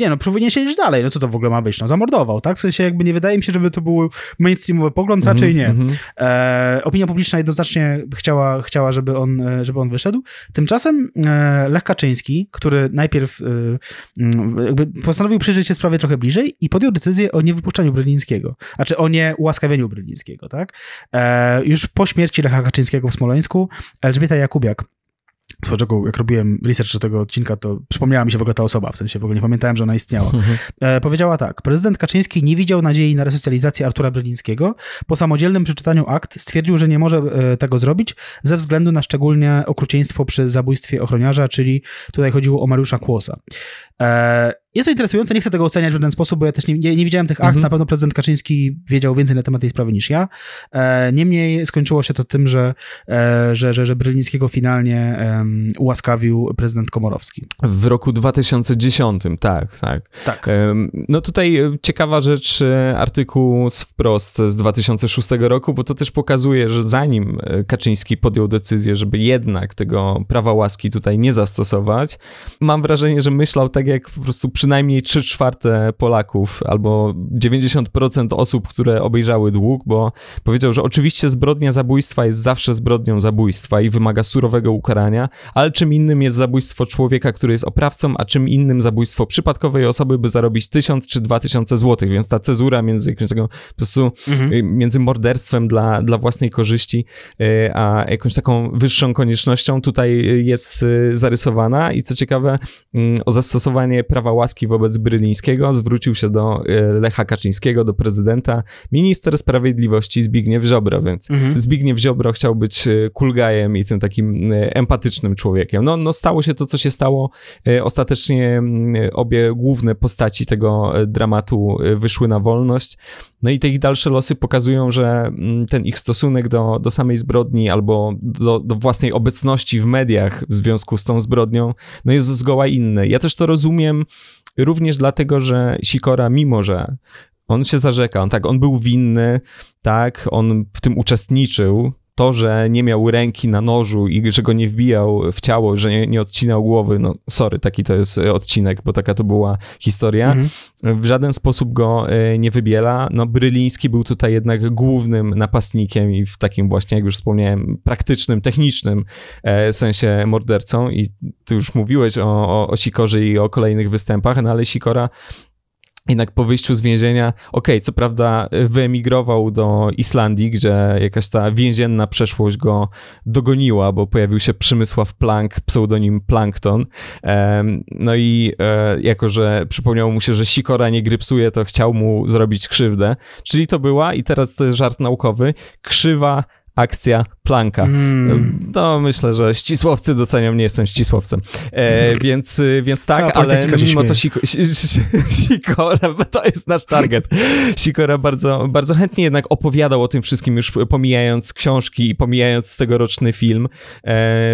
nie, no, powinien siedzieć dalej, no co to w ogóle ma być, no, zamordował, tak? W sensie jakby nie wydaje mi się, żeby to był mainstreamowy pogląd, mhm, raczej nie. Mhm. e, opinia publiczna jednoznacznie chciała, chciała żeby, on, e, żeby on wyszedł. Tymczasem e, Lech Kaczyński, który najpierw e, postanowił przyjrzeć się sprawie trochę bliżej i podjął decyzję o niewypuszczaniu Brylińskiego, znaczy o nieułaskawieniu Brylińskiego, tak? E, już po śmierci Lecha Kaczyńskiego w Smoleńsku odcinku Elżbieta Jakubiak. Swoją jak robiłem research do tego odcinka, to przypomniała mi się w ogóle ta osoba, w sensie w ogóle nie pamiętałem, że ona istniała. Mhm. E, powiedziała tak: Prezydent Kaczyński nie widział nadziei na resocjalizację Artura Brylińskiego. Po samodzielnym przeczytaniu akt stwierdził, że nie może e, tego zrobić ze względu na szczególnie okrucieństwo przy zabójstwie ochroniarza, czyli tutaj chodziło o Mariusza Kłosa. E, jest to interesujące, nie chcę tego oceniać w żaden sposób, bo ja też nie, nie, nie widziałem tych mhm. Na pewno prezydent Kaczyński wiedział więcej na temat tej sprawy niż ja. E, niemniej skończyło się to tym, że, e, że, że, że Brylińskiego finalnie ułaskawił prezydent Komorowski. W roku 2010, tak, tak. tak. E, no tutaj e, ciekawa rzecz, e, artykuł z wprost z 2006 roku, bo to też pokazuje, że zanim e, Kaczyński podjął decyzję, żeby jednak tego prawa łaski tutaj nie zastosować, mam wrażenie, że myślał tak jak po prostu przy przynajmniej 3 czwarte Polaków albo 90% osób, które obejrzały dług, bo powiedział, że oczywiście zbrodnia zabójstwa jest zawsze zbrodnią zabójstwa i wymaga surowego ukarania, ale czym innym jest zabójstwo człowieka, który jest oprawcą, a czym innym zabójstwo przypadkowej osoby, by zarobić 1000 czy 2000 złotych, więc ta cezura między jakimś taką, po prostu mhm. Y, między morderstwem dla, dla własnej korzyści, y, a jakąś taką wyższą koniecznością tutaj jest y, zarysowana i co ciekawe mm, o zastosowanie prawa łaski łaski wobec Brylińskiego zwrócił się do e, Lecha Kaczyńskiego, do prezydenta, minister sprawiedliwości Zbigniew Ziobro, więc mhm. Zbigniew Ziobro chciał być kulgajem e, i tym takim e, empatycznym człowiekiem. No, no stało się to, co się stało. Ostatecznie mm, obie główne postaci tego dramatu wyszły na wolność. No i te ich dalsze losy pokazują, że mm, ten ich stosunek do, do samej zbrodni albo do, do własnej obecności w mediach w związku z tą zbrodnią, no jest zgoła inny. Ja też to rozumiem Również dlatego, że Sikora, mimo że on się zarzeka, on tak, on był winny, tak, on w tym uczestniczył, to, że nie miał ręki na nożu i że go nie wbijał w ciało, że nie, nie odcinał głowy, no sorry, taki to jest e, odcinek, bo taka to była historia, mhm. w żaden sposób go e, nie wybiela. No Bryliński był tutaj jednak głównym napastnikiem i w takim właśnie, jak już wspomniałem, praktycznym, technicznym e, sensie mordercą i ty już mówiłeś o, o, o Sikorze i o kolejnych występach, no ale Sikora jednak po wyjściu z więzienia, okej, okay, co prawda y, wyemigrował do Islandii, gdzie jakaś ta więzienna przeszłość go dogoniła, bo pojawił się Przemysław Plank, pseudonim Plankton. No i e, jako, że przypomniało mu się, że sikora nie grypsuje, to chciał mu zrobić krzywdę. Czyli to była, i teraz to jest żart naukowy, krzywa akcja, planka. Mm. No, myślę, że ścisłowcy docenią, nie jestem ścisłowcem. E, [LAUGHS] więc, więc tak, ale mimo to siko, Sikora, to jest nasz target. Sikora bardzo, bardzo chętnie jednak opowiadał o tym wszystkim, już pomijając książki i pomijając tegoroczny film, e,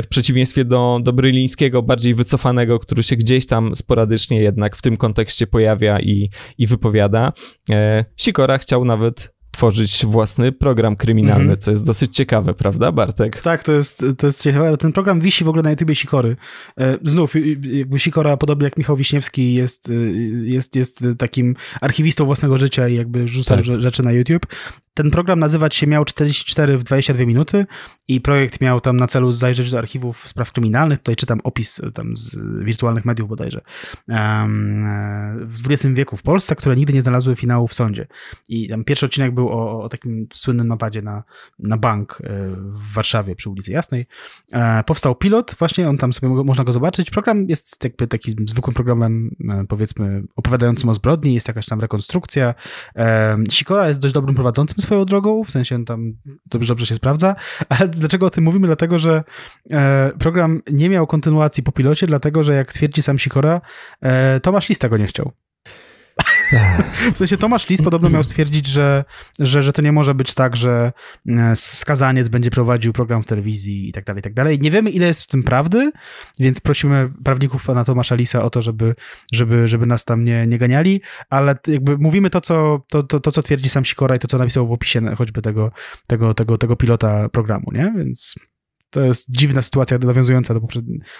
w przeciwieństwie do, do Brylińskiego, bardziej wycofanego, który się gdzieś tam sporadycznie jednak w tym kontekście pojawia i, i wypowiada. E, Sikora chciał nawet stworzyć własny program kryminalny, mm -hmm. co jest dosyć ciekawe, prawda, Bartek? Tak, to jest, to jest ciekawe. Ten program wisi w ogóle na YouTubie Sikory. E, znów, jakby Sikora, podobnie jak Michał Wiśniewski, jest, y, jest, jest takim archiwistą własnego życia i jakby rzuca tak. rzeczy na YouTube. Ten program nazywać się miał 44 w 22 minuty i projekt miał tam na celu zajrzeć do archiwów spraw kryminalnych. Tutaj czytam opis y, tam z wirtualnych mediów bodajże. E, w XX wieku w Polsce, które nigdy nie znalazły finału w sądzie. I tam pierwszy odcinek był o, o takim słynnym napadzie na, na bank e, w Warszawie przy ulicy Jasnej. E, powstał pilot, właśnie on tam sobie można go zobaczyć. Program jest jakby takim zwykłym programem, e, powiedzmy, opowiadającym o zbrodni, jest jakaś tam rekonstrukcja. Sikora jest dość dobrym prowadzącym swoją drogą, w sensie on tam dobrze, dobrze się sprawdza, ale dlaczego o tym mówimy? Dlatego, że program nie miał kontynuacji po pilocie, dlatego, że jak twierdzi sam Sikora, Tomasz Lista go nie chciał. W sensie Tomasz Lis podobno miał stwierdzić, że, że, że to nie może być tak, że e, skazaniec będzie prowadził program w telewizji i tak dalej, i tak dalej. Nie wiemy, ile jest w tym prawdy, więc prosimy prawników pana Tomasza Lisa o to, żeby, żeby, żeby nas tam nie, nie ganiali, ale jakby mówimy to co, to, to, to, co twierdzi sam Sikora i to, co napisał w opisie choćby tego, tego, tego, tego pilota programu, nie? Więc... To jest dziwna sytuacja nawiązująca do,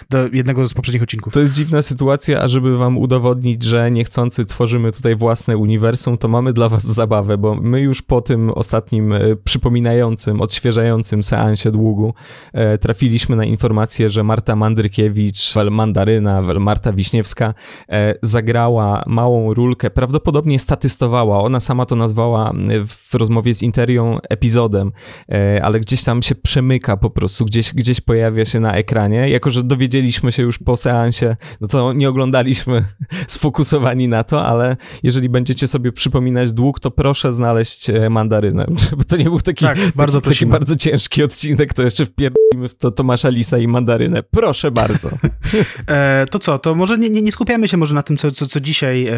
do, jednego z poprzednich odcinków. To jest dziwna sytuacja, a żeby wam udowodnić, że niechcący tworzymy tutaj własne uniwersum, to mamy dla was zabawę, bo my już po tym ostatnim e, przypominającym, odświeżającym seansie długu e, trafiliśmy na informację, że Marta Mandrykiewicz, wel Mandaryna, wel Marta Wiśniewska e, zagrała małą rulkę, prawdopodobnie statystowała, ona sama to nazwała w rozmowie z Interią epizodem, e, ale gdzieś tam się przemyka po prostu, gdzieś gdzieś, gdzieś pojawia się na ekranie. Jako, że dowiedzieliśmy się już po seansie, no to nie oglądaliśmy [LAUGHS] sfokusowani na to, ale jeżeli będziecie sobie przypominać dług, to proszę znaleźć e, mandarynę, [LAUGHS] bo to nie był taki, tak, bardzo, taki, taki bardzo ciężki odcinek, to jeszcze wpierdolimy w to Tomasza Lisa i mandarynę. Proszę bardzo. [LAUGHS] e, to co, to może nie, nie, nie, skupiamy się może na tym, co, co, co dzisiaj e,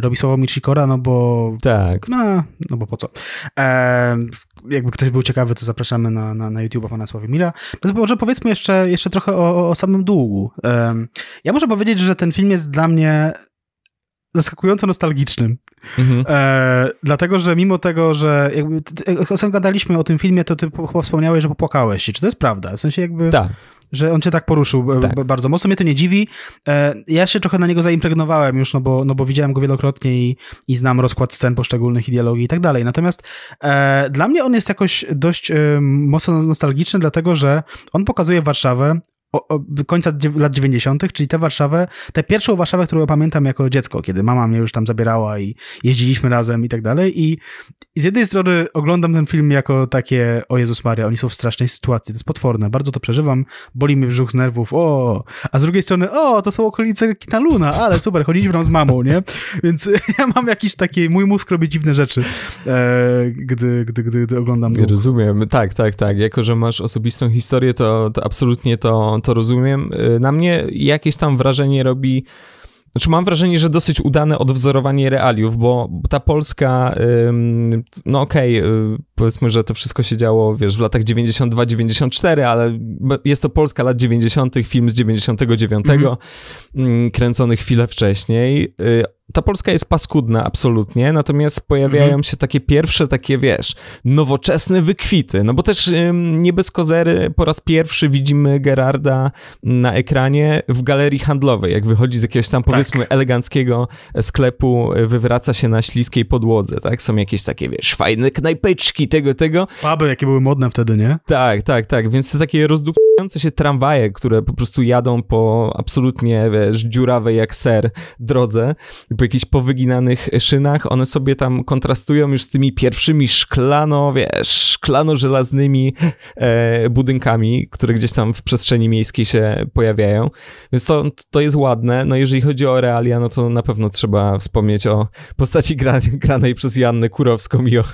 robi Sławomir Sikora, no bo... Tak. No, no bo po co. E, jakby ktoś był ciekawy, to zapraszamy na, na, na YouTube'a pana Sławomira. No może powiedzmy jeszcze, jeszcze trochę o, o samym długu. Ja muszę powiedzieć, że ten film jest dla mnie zaskakująco nostalgicznym. Mhm. E, dlatego, że mimo tego, że jakby, jak gadaliśmy o tym filmie, to ty chyba wspomniałeś, że popłakałeś się. Czy to jest prawda? W sensie jakby... Tak. Że on cię tak poruszył e, tak. bardzo mocno. Mnie to nie dziwi. E, ja się trochę na niego zaimpregnowałem już, no bo, no bo widziałem go wielokrotnie i, i znam rozkład scen poszczególnych ideologii dialogi i tak dalej. Natomiast e, dla mnie on jest jakoś dość e, mocno nostalgiczny, dlatego że on pokazuje Warszawę, o, o, końca lat 90., czyli tę Warszawę, tę pierwszą Warszawę, którą pamiętam jako dziecko, kiedy mama mnie już tam zabierała i jeździliśmy razem i tak dalej. I, I, z jednej strony oglądam ten film jako takie, o Jezus Maria, oni są w strasznej sytuacji, to jest potworne, bardzo to przeżywam, boli mi brzuch z nerwów, o! A z drugiej strony, o, to są okolice Kitaluna, Luna, ale super, chodziliśmy tam z mamą, nie? Więc [LAUGHS] ja mam jakiś taki, mój mózg robi dziwne rzeczy, e, gdy, gdy, gdy, gdy oglądam. Rozumiem, tak, tak, tak. Jako, że masz osobistą historię, to, to absolutnie to to rozumiem. Y, na mnie jakieś tam wrażenie robi. Znaczy mam wrażenie, że dosyć udane odwzorowanie realiów, bo ta Polska, no okej, okay, powiedzmy, że to wszystko się działo, wiesz, w latach 92-94, ale jest to Polska lat 90., film z 99, mhm. mm -hmm. kręcony chwilę wcześniej. Y, ta Polska jest paskudna absolutnie, natomiast pojawiają mhm. się takie pierwsze, takie wiesz, nowoczesne wykwity, no bo też ym, nie bez kozery po raz pierwszy widzimy Gerarda na ekranie w galerii handlowej, jak wychodzi z jakiegoś tam powiedzmy tak. eleganckiego sklepu, y, wywraca się na śliskiej podłodze, tak, są jakieś takie wiesz, fajne knajpeczki, tego, tego. Fabel jakie były modne wtedy, nie? Tak, tak, tak, więc te takie rozdupujące się tramwaje, które po prostu jadą po absolutnie, wiesz, dziurawej jak ser drodze, po jakichś powyginanych szynach, one sobie tam kontrastują już z tymi pierwszymi szklano, wiesz, szklano-żelaznymi e, budynkami, które gdzieś tam w przestrzeni miejskiej się pojawiają. Więc to, to jest ładne. No jeżeli chodzi o realia, no to na pewno trzeba wspomnieć o postaci gra, granej przez Jannę Kurowską i o,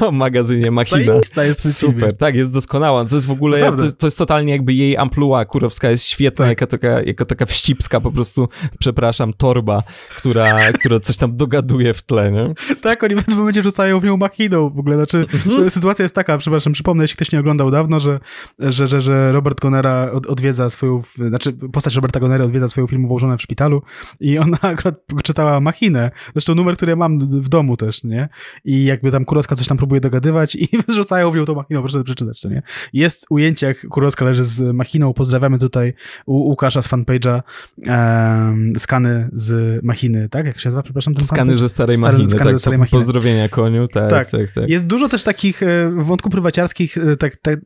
[LAUGHS] o magazynie Machina. Jest Super, tak, jest doskonała. To jest w ogóle, to, to, jest totalnie jakby jej amplua. Kurowska jest świetna, tak. jako, taka, jako taka wścibska po prostu, przepraszam, torba, która która, która coś tam dogaduje w tle, nie? Tak, oni w pewnym momencie rzucają w nią machiną w ogóle. Znaczy, mhm. E, sytuacja jest taka, przepraszam, przypomnę, jeśli ktoś nie oglądał dawno, że, że, że, że Robert Gonera odwiedza swoją, znaczy postać Roberta Gonera odwiedza swoją filmową żonę w szpitalu i ona [LAUGHS] akurat czytała machinę. Zresztą numer, który ja mam w domu też, nie? I jakby tam Kurowska coś tam próbuje dogadywać i [LAUGHS] rzucają w nią tą machiną, proszę przeczytać to, nie? Jest ujęcie, jak Kurowska leży z machiną, pozdrawiamy tutaj u Łukasza z fanpage'a um, skany z machiny tak? Jak się nazywa, przepraszam? Ten skany ze starej stary, machiny, skany tak, ze starej machiny. Pozdrowienia koniu, tak, tak, tak, tak. Jest dużo też takich e, wątków prywaciarskich, e, tak, tak,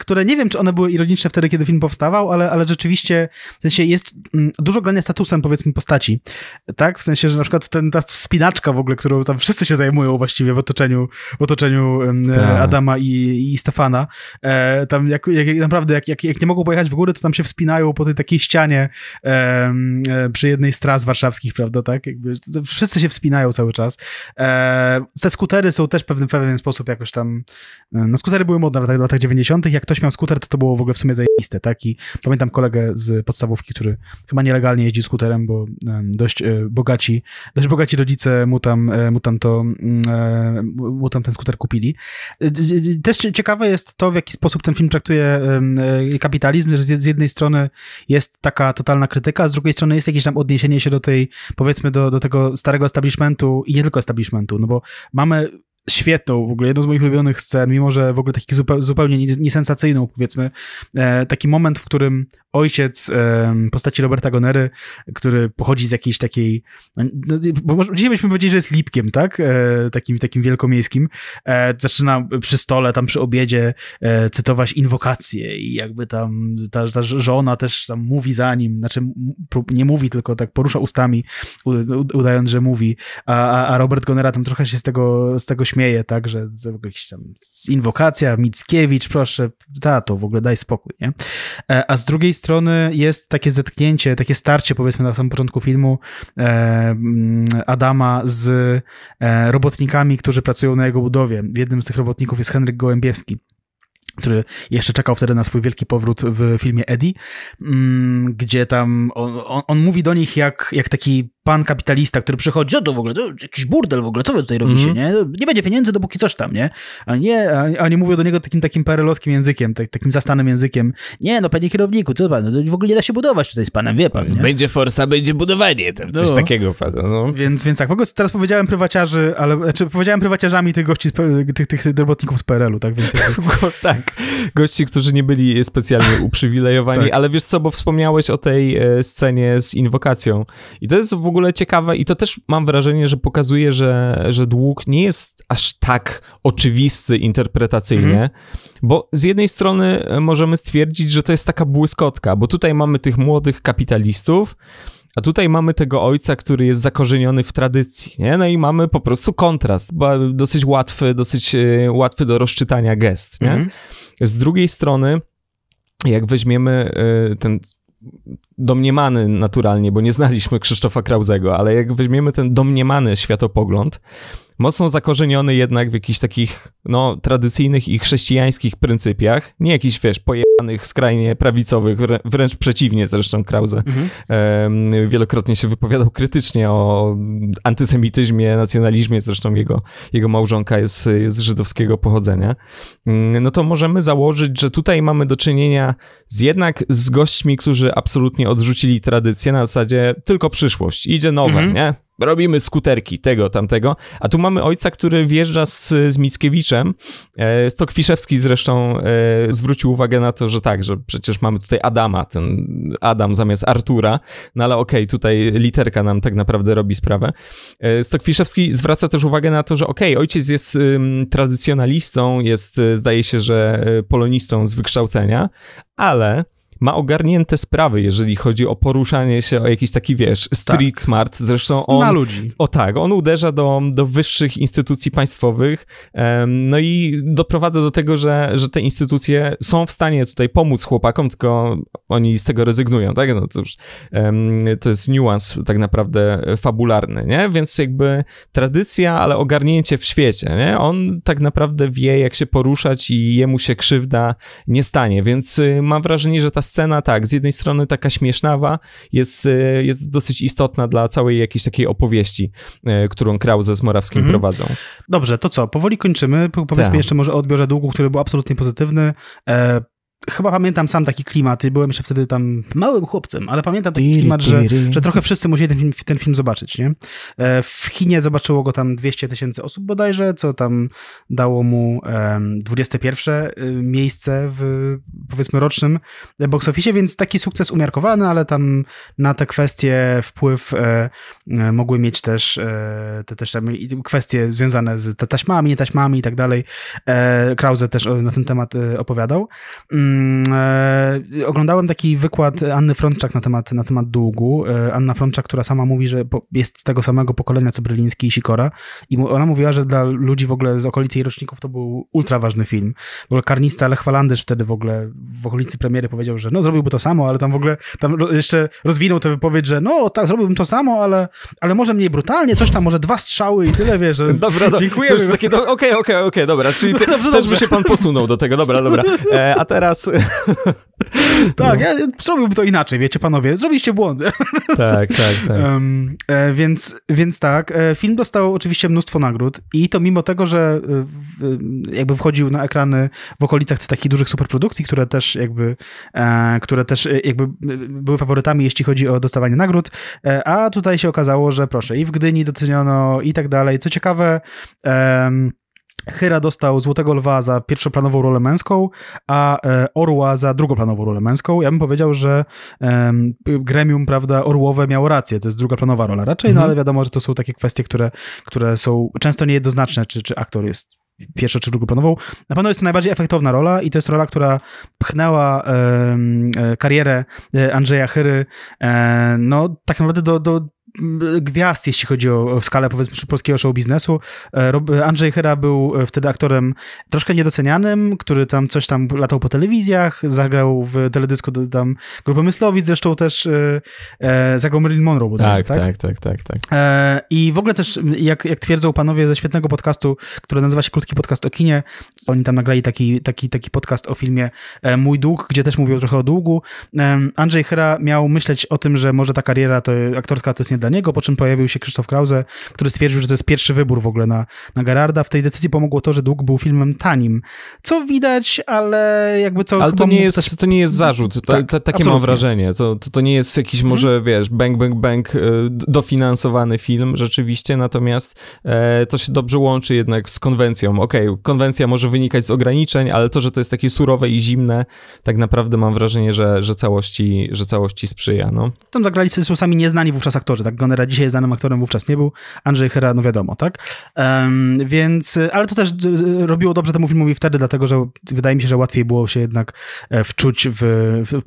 które nie wiem, czy one były ironiczne wtedy, kiedy film powstawał, ale, ale rzeczywiście, w sensie jest mm, dużo grania statusem, powiedzmy, postaci, tak? W sensie, że na przykład ten, ta wspinaczka w ogóle, którą tam wszyscy się zajmują właściwie w otoczeniu, w otoczeniu e, tak. Adama i, i Stefana, tam jak, jak naprawdę, jak, jak, jak nie mogą pojechać w górę, to tam się wspinają po tej takiej ścianie przy jednej z tras warszawskich prawda, tak? Jakby wszyscy się wspinają cały czas. Eee, te skutery są też w pewien, pewien sposób jakoś tam, e, no skutery były modne w latach, w latach 90 jak ktoś miał skuter, to to było w ogóle w sumie zajebiste, tak? I pamiętam kolegę z podstawówki, który chyba nielegalnie jeździ skuterem, bo dość e, bogaci, dość bogaci rodzice mu tam, e, mu tam to, mm, mu tam ten skuter kupili. Też ciekawe jest to, w jaki sposób ten film traktuje kapitalizm, że z jednej strony jest taka totalna krytyka, a z drugiej strony jest jakieś tam odniesienie się do tej powiedzmy do, do tego starego establishmentu i nie tylko establishmentu, no bo mamy świetną, w ogóle jedną z moich ulubionych scen, mimo że w ogóle taki zupełnie niesensacyjną, powiedzmy, e, taki moment, w którym ojciec e, postaci Roberta Gonery, który pochodzi z jakiejś takiej, no, no, bo dzisiaj byśmy powiedzieli, że jest lipkiem, tak? E, takim, takim wielkomiejskim. zaczyna przy stole, tam przy obiedzie cytować inwokacje i jakby tam ta, ta żona też tam mówi za nim, znaczy nie mówi, tylko tak porusza ustami, udając, że mówi, a, a Robert Gonera tam trochę się z tego, z tego śmieje, tak, że jakiś tam inwokacja, Mickiewicz, proszę, ta, to w ogóle daj spokój, nie? E, a z drugiej strony jest takie zetknięcie, takie starcie, powiedzmy, na samym początku filmu e, mm, Adama z e, robotnikami, którzy pracują na jego budowie. Jednym z tych robotników jest Henryk Gołębiewski który jeszcze czekał wtedy na swój wielki powrót w filmie Eddie, mm, gdzie tam on, on, on mówi do nich jak, jak taki pan kapitalista, który przychodzi, co to w ogóle, to jakiś burdel w ogóle, co wy tutaj robicie, mm -hmm. nie? Nie będzie pieniędzy, dopóki coś tam, nie? A nie, a, nie mówią do niego takim takim perelowskim językiem, tak, takim zastanym językiem. Nie, no panie kierowniku, co pan, no, w ogóle nie da się budować tutaj z panem, wie pan, nie? Będzie forsa, będzie budowanie, tam coś no. takiego pada, no. Więc, więc tak, w ogóle teraz powiedziałem prywaciarzy, ale, czy znaczy powiedziałem prywaciarzami tych gości, tych, tych, tych robotników z PRL-u, tak? Więc [LAUGHS] tak, gości, którzy nie byli specjalnie uprzywilejowani, [LAUGHS] tak. ale wiesz co, bo wspomniałeś o tej e, scenie z inwokacją i to jest w ogóle ogóle ciekawe i to też mam wrażenie, że pokazuje, że, że dług nie jest aż tak oczywisty interpretacyjnie, mm. bo z jednej strony e, możemy stwierdzić, że to jest taka błyskotka, bo tutaj mamy tych młodych kapitalistów, a tutaj mamy tego ojca, który jest zakorzeniony w tradycji, nie? No i mamy po prostu kontrast, bo dosyć łatwy, dosyć e, łatwy do rozczytania gest, nie? Mm. Z drugiej strony, jak weźmiemy e, ten domniemany naturalnie, bo nie znaliśmy Krzysztofa Krauzego, ale jak weźmiemy ten domniemany światopogląd, mocno zakorzeniony jednak w jakichś takich, no, tradycyjnych i chrześcijańskich pryncypiach, nie jakichś, wiesz, pojebanych, skrajnie prawicowych, wrę wręcz przeciwnie zresztą Krause. Mhm. wielokrotnie się wypowiadał krytycznie o antysemityzmie, nacjonalizmie, zresztą jego, jego małżonka jest, jest żydowskiego pochodzenia. Mm, no to możemy założyć, że tutaj mamy do czynienia z jednak z gośćmi, którzy absolutnie odrzucili tradycję na zasadzie tylko przyszłość, idzie nowe, mhm. nie? robimy skuterki tego, tamtego. A tu mamy ojca, który wjeżdża z, z Mickiewiczem. E, Stokwiszewski zresztą e, zwrócił uwagę na to, że tak, że przecież mamy tutaj Adama, ten Adam zamiast Artura, no ale okej, okay, tutaj literka nam tak naprawdę robi sprawę. E, Stokwiszewski zwraca też uwagę na to, że okej, okay, ojciec jest tradycjonalistą, jest, e, zdaje się, że e, polonistą z wykształcenia, ale ma ogarnięte sprawy, jeżeli chodzi o poruszanie się, o jakiś taki, wiesz, street tak. smart. Zresztą on... Na ludzi. O tak, on uderza do, do wyższych instytucji państwowych, um, no i doprowadza do tego, że, że te instytucje są w stanie tutaj pomóc chłopakom, tylko oni z tego rezygnują, tak? No to już um, to jest niuans tak naprawdę fabularny, nie? Więc jakby tradycja, ale ogarnięcie w świecie, nie? On tak naprawdę wie, jak się poruszać i jemu się krzywda nie stanie, więc y, mam wrażenie, że ta scena, tak, z jednej strony taka śmiesznawa, jest, e, jest dosyć istotna dla całej jakiejś takiej opowieści, e, którą Krause z Morawskim mhm. prowadzą. Dobrze, to co, powoli kończymy. Powiedzmy tak. jeszcze może o odbiorze długu, który był absolutnie pozytywny. E chyba pamiętam sam taki klimat byłem jeszcze wtedy tam małym chłopcem, ale pamiętam taki klimat, że, że trochę wszyscy musieli ten film, ten film zobaczyć, nie? E, w Chinie zobaczyło go tam 200 tysięcy osób bodajże, co tam dało mu 21 y, miejsce w powiedzmy rocznym e, box office, więc taki sukces umiarkowany, ale tam na te kwestie wpływ e, mogły mieć też te też tam kwestie związane z taśmami, nie taśmami i tak dalej. Krause też na ten temat opowiadał. Mm, E, oglądałem taki wykład Anny Frączak na temat, na temat długu. E, Anna Frączak, która sama mówi, że jest z tego samego pokolenia co Bryliński i Sikora i ona mówiła, że dla ludzi w ogóle z okolicy jej roczników to był ultra ważny film. W ogóle karnista Lech Walandysz wtedy w ogóle w okolicy premiery powiedział, że no zrobiłby to samo, ale tam w ogóle tam jeszcze rozwinął tę wypowiedź, że no tak, zrobiłbym to samo, ale, ale może mniej brutalnie, coś tam, może dwa strzały i tyle, wiesz. [LAUGHS] Dobra, do, dziękujemy. Okej, okej, okej, dobra, czyli ty, [LAUGHS] dobrze, też dobrze. by się pan posunął do tego, dobra, dobra. E, a teraz teraz... [LAUGHS] Tak, no. ja zrobiłbym to inaczej, wiecie panowie, zrobiliście błąd. [LAUGHS] Tak, tak, tak. Um, e, więc, więc tak, e, film dostał oczywiście mnóstwo nagród i to mimo tego, że e, e, jakby wchodził na ekrany w okolicach tych takich dużych superprodukcji, które też jakby, e, które też e, jakby były faworytami, jeśli chodzi o dostawanie nagród, a tutaj się okazało, że proszę, i w Gdyni doceniono i tak dalej. Co ciekawe... Um, Hyra dostał Złotego Lwa za pierwszoplanową rolę męską, a e, Orła za drugoplanową rolę męską. Ja bym powiedział, że um, gremium, prawda, Orłowe miało rację, to jest drugoplanowa rola raczej, no mhm. no ale wiadomo, że to są takie kwestie, które, które są często niejednoznaczne, czy, czy aktor jest pierwszą czy drugoplanową. Na pewno jest to najbardziej efektowna rola i to jest rola, która pchnęła e, karierę e, Andrzeja Hyry no tak naprawdę do, do gwiazd, jeśli chodzi o, skalę, powiedzmy, polskiego show biznesu. E, Andrzej Hera był e, wtedy aktorem troszkę niedocenianym, który tam coś tam latał po telewizjach, zagrał w teledysku tam Grupę Myslowic, zresztą też e, zagrał Marilyn Monroe. Bodajże, tak, tak, tak, tak, tak. tak. I w ogóle też, jak, jak twierdzą panowie ze świetnego podcastu, który nazywa się Krótki Podcast o kinie, oni tam nagrali taki, taki, taki podcast o filmie Mój Dług, gdzie też mówią trochę o długu. Andrzej Hera miał myśleć o tym, że może ta kariera to aktorska to jest nie dla niego, po czym pojawił się Krzysztof Krause, który stwierdził, że to jest pierwszy wybór w ogóle na, na Gerarda. W tej decyzji pomogło to, że Dług był filmem tanim, co widać, ale jakby co... Ale to nie, jest, też... to nie jest zarzut, tak, takie absolutnie. mam wrażenie. To, to, to, nie jest jakiś mhm. może, wiesz, bang, bang, bang y, dofinansowany film rzeczywiście, natomiast e, to się dobrze łączy jednak z konwencją. Okej, okay, konwencja może wynikać z ograniczeń, ale to, że to jest takie surowe i zimne, tak naprawdę mam wrażenie, że, że, całości, że całości sprzyja. No. Tam zagrali z sami nieznani wówczas aktorzy, tak? Tak Gonera dzisiaj jest znanym aktorem, wówczas nie był. Andrzej Hera, no wiadomo, tak? Um, więc, ale to też y, y, robiło dobrze temu filmowi wtedy, dlatego że wydaje mi się, że łatwiej było się jednak e, wczuć w,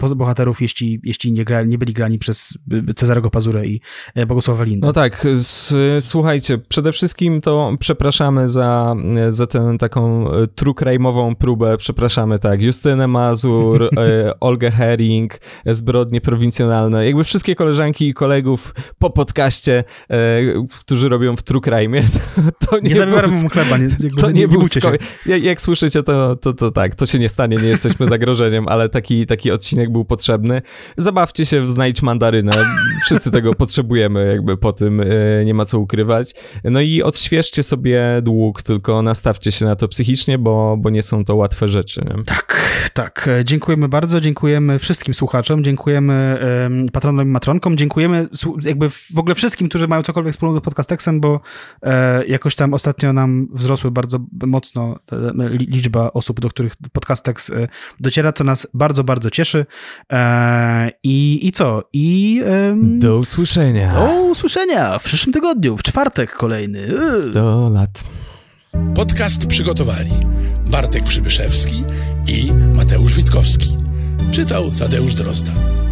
w bohaterów, jeśli, jeśli nie, gra, nie byli grani przez y, Cezarego Pazurę i e, Bogusława Lindę. No tak, słuchajcie, przede wszystkim to przepraszamy za, za tę taką e, true próbę, przepraszamy tak, Justynę Mazur, [LAUGHS] Olgę Herring, zbrodnie prowincjonalne, jakby wszystkie koleżanki i kolegów po podcaście, e, którzy robią w True Crime, [LAUGHS] to, nie, nie zamieram mu chleba, nie, to nie, nie był jak, jak, słyszycie, to, to, to tak, to się nie stanie, nie jesteśmy [LAUGHS] zagrożeniem, ale taki, taki odcinek był potrzebny. Zabawcie się w Znajdź Mandarynę, wszyscy tego [LAUGHS] potrzebujemy, jakby po tym e, nie ma co ukrywać. No i odświeżcie sobie dług, tylko nastawcie się na to psychicznie, bo, bo nie są to łatwe rzeczy. Nie? Tak, tak. Dziękujemy bardzo, dziękujemy wszystkim słuchaczom, dziękujemy patronom i matronkom, dziękujemy jakby w ogóle wszystkim, którzy mają cokolwiek wspólnego z podcastexem, bo e, jakoś tam ostatnio nam wzrosły bardzo mocno e, e, liczba osób, do których podcastex e, dociera, co nas bardzo, bardzo cieszy. i, I co? I do usłyszenia. Do usłyszenia w przyszłym tygodniu, w czwartek kolejny. 100 yy. lat. Podcast przygotowali Bartek Przybyszewski i Mateusz Witkowski. Czytał Tadeusz Drozda.